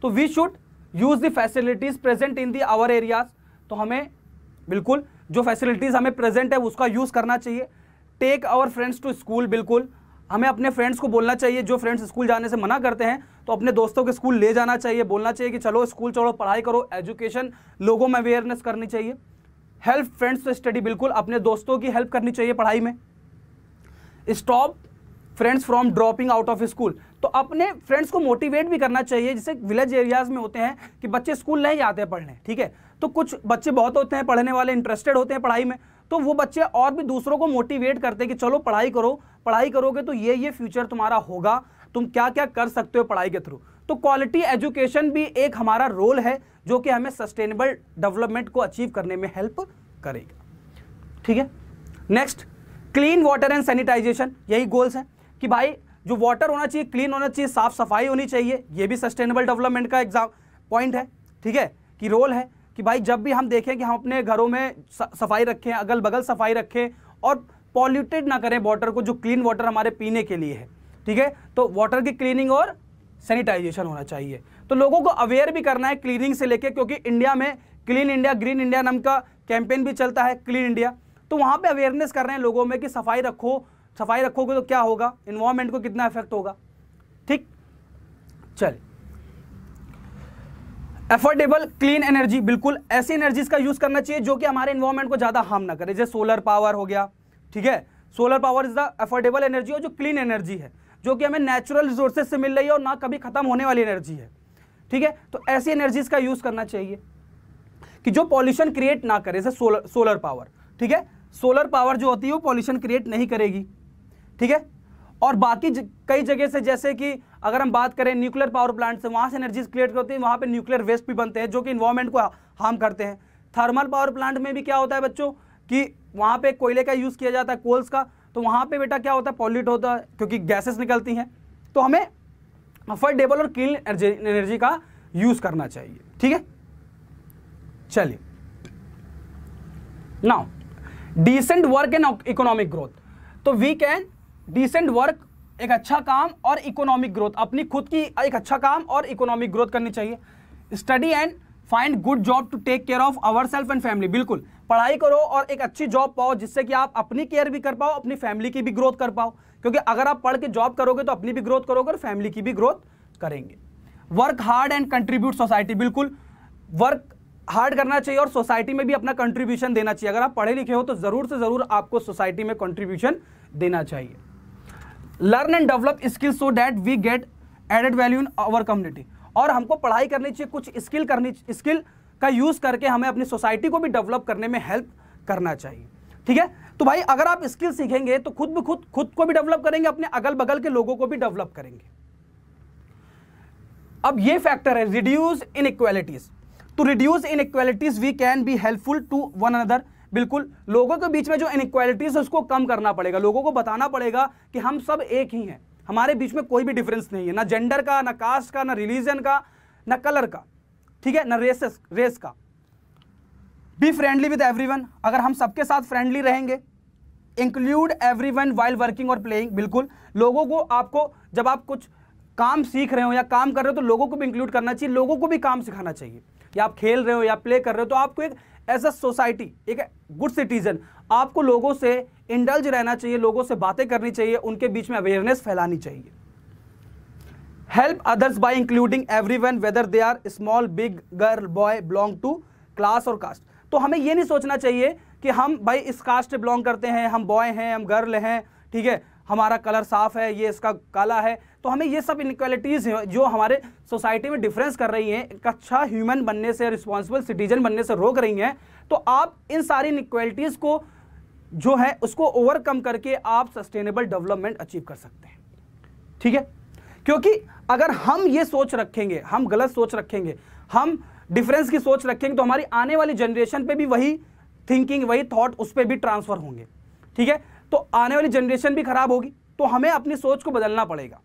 तो we should use the facilities present in the our areas तो हमें बिल्कुल जो फैसिलिटीज़ हमें प्रेजेंट है उसका यूज़ करना चाहिए take our friends to school बिल्कुल हमें अपने फ्रेंड्स को बोलना चाहिए जो फ्रेंड्स स्कूल जाने से मना करते हैं तो अपने दोस्तों के स्कूल ले जाना चाहिए बोलना चाहिए कि चलो स्कूल चलो पढ़ाई करो एजुकेशन लोगों में अवेयरनेस करनी चाहिए हेल्प फ्रेंड्स टू स्टडी बिल्कुल अपने दोस्तों की हेल्प करनी चाहिए पढ़ाई में stop friends from dropping out of school तो अपने फ्रेंड्स को मोटिवेट भी करना चाहिए जैसे विलेज एरियाज में होते हैं कि बच्चे स्कूल नहीं जाते पढ़ने ठीक है तो कुछ बच्चे बहुत होते हैं पढ़ने वाले इंटरेस्टेड होते हैं पढ़ाई में तो वो बच्चे और भी दूसरों को मोटिवेट करते हैं कि चलो पढ़ाई करो पढ़ाई करोगे तो ये ये फ्यूचर तुम्हारा होगा तुम क्या क्या कर सकते हो पढ़ाई के थ्रू तो क्वालिटी एजुकेशन भी एक हमारा रोल है जो कि हमें सस्टेनेबल डेवलपमेंट को अचीव करने में हेल्प करेगा ठीक है next clean water and sanitization यही गोल्स हैं कि भाई जो वाटर होना चाहिए क्लीन होना चाहिए साफ सफाई होनी चाहिए ये भी सस्टेनेबल डेवलपमेंट का एग्जाम पॉइंट है ठीक है कि रोल है कि भाई जब भी हम देखें कि हम अपने घरों में सफाई रखें अगल बगल सफाई रखें और पॉल्यूटेड ना करें वाटर को जो क्लीन वाटर हमारे पीने के लिए है ठीक है तो वाटर की क्लीनिंग और सैनिटाइजेशन होना चाहिए तो लोगों को अवेयर भी करना है क्लीनिंग से लेके क्योंकि इंडिया में क्लीन इंडिया ग्रीन इंडिया नाम का कैंपेन भी चलता है क्लीन इंडिया तो वहाँ पे अवेयरनेस कर रहे हैं लोगों में कि सफाई रखो सफाई रखोगे तो क्या होगा इन्वायरमेंट को कितना इफेक्ट होगा ठीक चलिए एफोर्डेबल क्लीन एनर्जी बिल्कुल ऐसी एनर्जीज का यूज करना चाहिए जो कि हमारे इन्वायरमेंट को ज्यादा हार्म ना करे जैसे सोलर पावर हो गया ठीक है solar power is the affordable energy और जो क्लीन एनर्जी है जो कि हमें नेचुरल रिसोर्सेज से मिल रही है और ना कभी खत्म होने वाली एनर्जी है ठीक है तो ऐसी एनर्जीज का यूज करना चाहिए कि जो पॉल्यूशन क्रिएट ना करे जैसे सोलर सोलर पावर ठीक है सोलर पावर जो होती है वो पॉल्यूशन क्रिएट नहीं करेगी ठीक है और बाकी कई जगह से जैसे कि अगर हम बात करें न्यूक्लियर पावर प्लांट से वहाँ से एनर्जीज क्रिएट करते हैं वहाँ पर न्यूक्लियर वेस्ट भी बनते हैं जो कि इन्वायरमेंट को हार्म करते हैं थर्मल पावर प्लांट में भी क्या होता है बच्चों कि वहाँ पर कोयले का यूज़ किया जाता है कोल्स का तो वहाँ पर बेटा क्या होता है पॉल्यूट होता है क्योंकि गैसेस निकलती हैं तो हमें अफोर्डेबल और क्लीन एनर्जी का यूज़ करना चाहिए ठीक है चलिए now decent work and economic growth तो वी कैन डिसेंट वर्क एक अच्छा काम और इकोनॉमिक ग्रोथ अपनी खुद की एक अच्छा काम और इकोनॉमिक ग्रोथ करनी चाहिए study and find good job to take care of ourselves and family बिल्कुल पढ़ाई करो और एक अच्छी जॉब पाओ जिससे कि आप अपनी केयर भी कर पाओ अपनी फैमिली की भी ग्रोथ कर पाओ क्योंकि अगर आप पढ़ के जॉब करोगे तो अपनी भी ग्रोथ करोगे और फैमिली की भी ग्रोथ करेंगे work hard and contribute society बिल्कुल वर्क हार्ड करना चाहिए और सोसाइटी में भी अपना कंट्रीब्यूशन देना चाहिए अगर आप पढ़े लिखे हो तो ज़रूर से ज़रूर आपको सोसाइटी में कंट्रीब्यूशन देना चाहिए learn and develop skills so that we get added value in our community और हमको पढ़ाई करनी चाहिए कुछ स्किल करनी स्किल का यूज़ करके हमें अपनी सोसाइटी को भी डेवलप करने में हेल्प करना चाहिए ठीक है तो भाई अगर आप स्किल सीखेंगे तो खुद ब खुद खुद को भी डेवलप करेंगे अपने अगल बगल के लोगों को भी डेवलप करेंगे अब ये फैक्टर है reduce in to reduce in equalities we can be helpful to one another बिल्कुल लोगों के बीच में जो इनक्वालिटीज है उसको कम करना पड़ेगा लोगों को बताना पड़ेगा कि हम सब एक ही हैं हमारे बीच में कोई भी डिफरेंस नहीं है ना जेंडर का ना कास्ट का ना रिलीजन का ना कलर का ठीक है ना रेसेस रेस का बी फ्रेंडली विद एवरीवन अगर हम सबके साथ फ्रेंडली रहेंगे इंक्लूड एवरीवन वाइल वर्किंग और प्लेइंग बिल्कुल लोगों को आपको जब आप कुछ काम सीख रहे हो या काम कर रहे हो तो लोगों को भी इंक्लूड करना चाहिए लोगों को भी काम सिखाना चाहिए या आप खेल रहे हो या प्ले कर रहे हो तो आपको एक एज अ सोसाइटी एक गुड सिटीजन आपको लोगों से इंडल्ज रहना चाहिए लोगों से बातें करनी चाहिए उनके बीच में अवेयरनेस फैलानी चाहिए help others by including every one whether they are small big girl boy belong to class और कास्ट तो हमें यह नहीं सोचना चाहिए कि हम भाई इस कास्ट से बिलोंग करते हैं हम बॉय हैं हम गर्ल हैं ठीक है हमारा कलर साफ है ये इसका काला है तो हमें ये सब इनक्वालिटीज़ जो हमारे सोसाइटी में डिफरेंस कर रही हैं एक अच्छा ह्यूमन बनने से रिस्पॉन्सिबल सिटीजन बनने से रोक रही हैं तो आप इन सारी इनक्वालिटीज़ को जो है उसको ओवरकम करके आप सस्टेनेबल डेवलपमेंट अचीव कर सकते हैं ठीक है क्योंकि अगर हम ये सोच रखेंगे हम गलत सोच रखेंगे हम डिफरेंस की सोच रखेंगे तो हमारी आने वाली जनरेशन पे भी वही थिंकिंग वही थॉट उस पर भी ट्रांसफ़र होंगे ठीक है तो आने वाली जनरेशन भी खराब होगी तो हमें अपनी सोच को बदलना पड़ेगा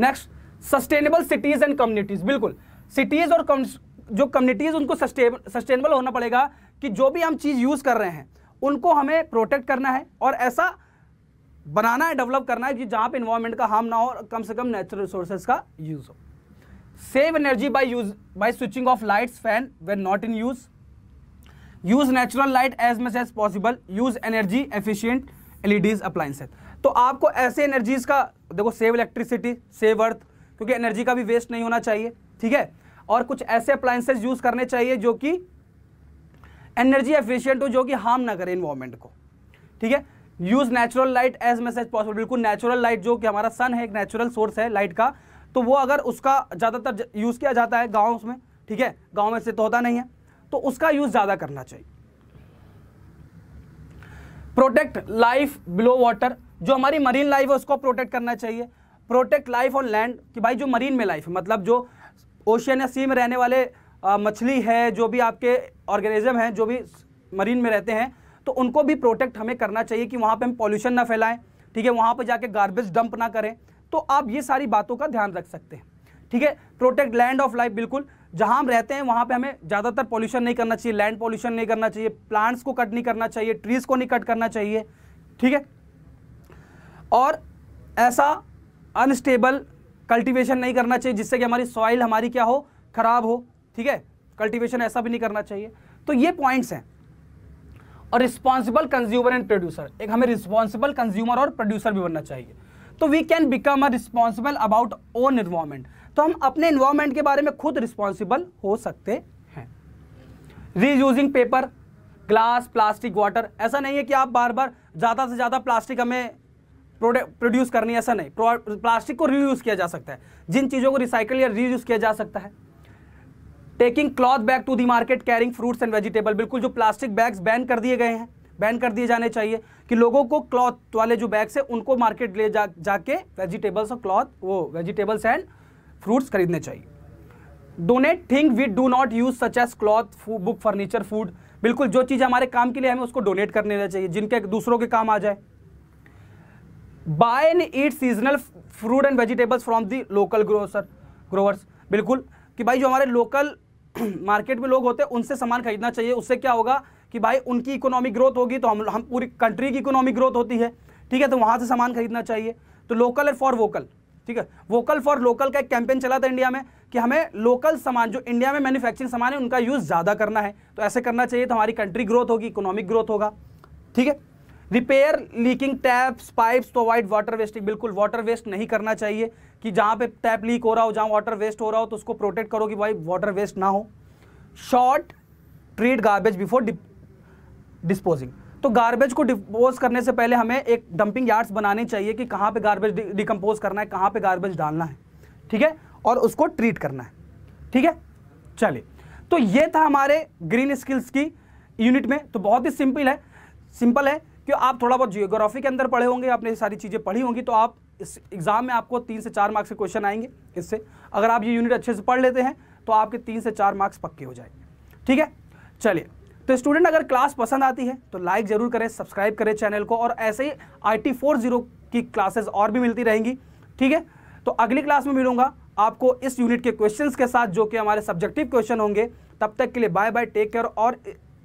next sustainable cities and communities बिल्कुल सिटीज और कम, जो कम्युनिटीज उनको सस्टेनेबल होना पड़ेगा कि जो भी हम चीज़ यूज़ कर रहे हैं उनको हमें प्रोटेक्ट करना है और ऐसा बनाना है डेवलप करना है कि जहां पर इन्वायरमेंट का हार्म ना हो और कम से कम नेचुरल रिसोर्सेज का यूज़ हो save energy by use by switching off lights fan when not in use use natural light as much as possible use energy efficient LEDs appliances तो आपको ऐसे एनर्जीज का देखो सेव इलेक्ट्रिसिटी सेव अर्थ क्योंकि energy का भी waste नहीं होना चाहिए ठीक है और कुछ ऐसे अप्लायंसेज यूज़ करने चाहिए जो कि एनर्जी एफिशियंट हो जो कि हार्म ना करे इन्वायरमेंट को ठीक है use natural light as much as possible बिल्कुल नेचुरल लाइट जो कि हमारा सन है एक नेचुरल सोर्स है लाइट का तो वो अगर उसका ज़्यादातर यूज़ किया जाता है गाँव में ठीक है गाँव में से तो होता नहीं है तो उसका यूज़ ज़्यादा करना चाहिए प्रोटेक्ट लाइफ बिलो वाटर जो हमारी मरीन लाइफ है उसको प्रोटेक्ट करना चाहिए प्रोटेक्ट लाइफ और लैंड कि भाई जो मरीन में लाइफ है मतलब जो ओशियन या सी में रहने वाले मछली है जो भी आपके ऑर्गेनिज्म हैं जो भी मरीन में रहते हैं तो उनको भी प्रोटेक्ट हमें करना चाहिए कि वहाँ पर हम पॉल्यूशन ना फैलाएं ठीक है वहाँ पर जाके गार्बेज डंप ना करें तो आप ये सारी बातों का ध्यान रख सकते हैं ठीक है प्रोटेक्ट लैंड ऑफ लाइफ बिल्कुल जहाँ हम रहते हैं वहाँ पे हमें ज़्यादातर पॉल्यूशन नहीं करना चाहिए लैंड पॉल्यूशन नहीं करना चाहिए प्लांट्स को कट नहीं करना चाहिए ट्रीज़ को नहीं कट करना चाहिए ठीक है और ऐसा अनस्टेबल कल्टीवेशन नहीं करना चाहिए जिससे कि हमारी सॉइल हमारी क्या हो ख़राब हो ठीक है कल्टीवेशन ऐसा भी नहीं करना चाहिए तो ये पॉइंट्स हैं और रिस्पॉन्सिबल कंज्यूमर एंड प्रोड्यूसर एक हमें रिस्पॉन्सिबल कंज्यूमर और प्रोड्यूसर भी बनना चाहिए तो we can become a responsible about own environment तो हम अपने इन्वायरमेंट के बारे में खुद रिस्पॉन्सिबल हो सकते हैं using paper glass plastic water ऐसा नहीं है कि आप बार बार ज़्यादा से ज़्यादा प्लास्टिक हमें प्रोड्यूस करनी ऐसा नहीं प्लास्टिक को रीयूज किया जा सकता है जिन चीज़ों को रिसाइकिल या रीयूज किया जा सकता है taking cloth bag to the market carrying fruits and vegetable बिल्कुल जो प्लास्टिक बैग्स बैन कर दिए गए हैं बैन कर दिए जाने चाहिए कि लोगों को क्लॉथ वाले जो बैग्स हैं उनको मार्केट ले जा जाके वेजिटेबल्स और क्लॉथ वो वेजिटेबल्स एंड फ्रूट्स खरीदने चाहिए donate thing we do not use such as cloth book furniture food बिल्कुल जो चीज़ हमारे काम के लिए हमें उसको डोनेट करने चाहिए जिनके दूसरों के काम आ जाए buy and eat seasonal fruit and vegetables from the local grocer growers बिल्कुल कि भाई जो हमारे लोकल मार्केट [clears throat] में लोग होते हैं उनसे सामान खरीदना चाहिए उससे क्या होगा कि भाई उनकी इकोनॉमिक ग्रोथ होगी तो हम हम पूरी कंट्री की इकोनॉमिक ग्रोथ होती है ठीक है तो वहाँ से सामान खरीदना चाहिए तो लोकल एंड फॉर वोकल ठीक है वोकल फॉर लोकल का एक कैंपेन चला था इंडिया में कि हमें लोकल सामान जो इंडिया में मैन्युफैक्चरिंग सामान है उनका यूज़ ज़्यादा करना है तो ऐसे करना चाहिए तो हमारी कंट्री ग्रोथ होगी इकोनॉमिक ग्रोथ होगा ठीक है repair leaking taps pipes to avoid water wasting बिल्कुल वाटर वेस्ट नहीं करना चाहिए कि जहाँ पे टैप लीक हो रहा हो जहाँ वाटर वेस्ट हो रहा हो तो उसको प्रोटेक्ट करो कि भाई वाटर वेस्ट ना हो sort treat garbage before disposing तो गार्बेज को डिपोज करने से पहले हमें एक डंपिंग यार्ड्स बनाने चाहिए कि कहाँ पे गार्बेज डिकम्पोज करना है कहाँ पे गार्बेज डालना है ठीक है और उसको ट्रीट करना है ठीक है चलिए तो ये था हमारे ग्रीन स्किल्स की यूनिट में तो बहुत ही सिंपल है सिंपल है कि आप थोड़ा बहुत जियोग्राफी के अंदर पढ़े होंगे आपने सारी चीज़ें पढ़ी होंगी तो आप इस एग्ज़ाम में आपको तीन से चार मार्क्स के क्वेश्चन आएंगे इससे अगर आप ये यूनिट अच्छे से पढ़ लेते हैं तो आपके तीन से चार मार्क्स पक्के हो जाएंगे ठीक है चलिए तो स्टूडेंट अगर क्लास पसंद आती है तो लाइक ज़रूर करें सब्सक्राइब करें चैनल को और ऐसे ही आई टी की क्लासेज और भी मिलती रहेंगी ठीक है तो अगली क्लास में मिलूंगा आपको इस यूनिट के क्वेश्चंस के साथ जो कि हमारे सब्जेक्टिव क्वेश्चन होंगे तब तक के लिए बाय बाय टेक केयर और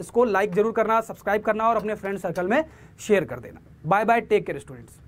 इसको लाइक जरूर करना सब्सक्राइब करना और अपने फ्रेंड सर्कल में शेयर कर देना bye bye take care students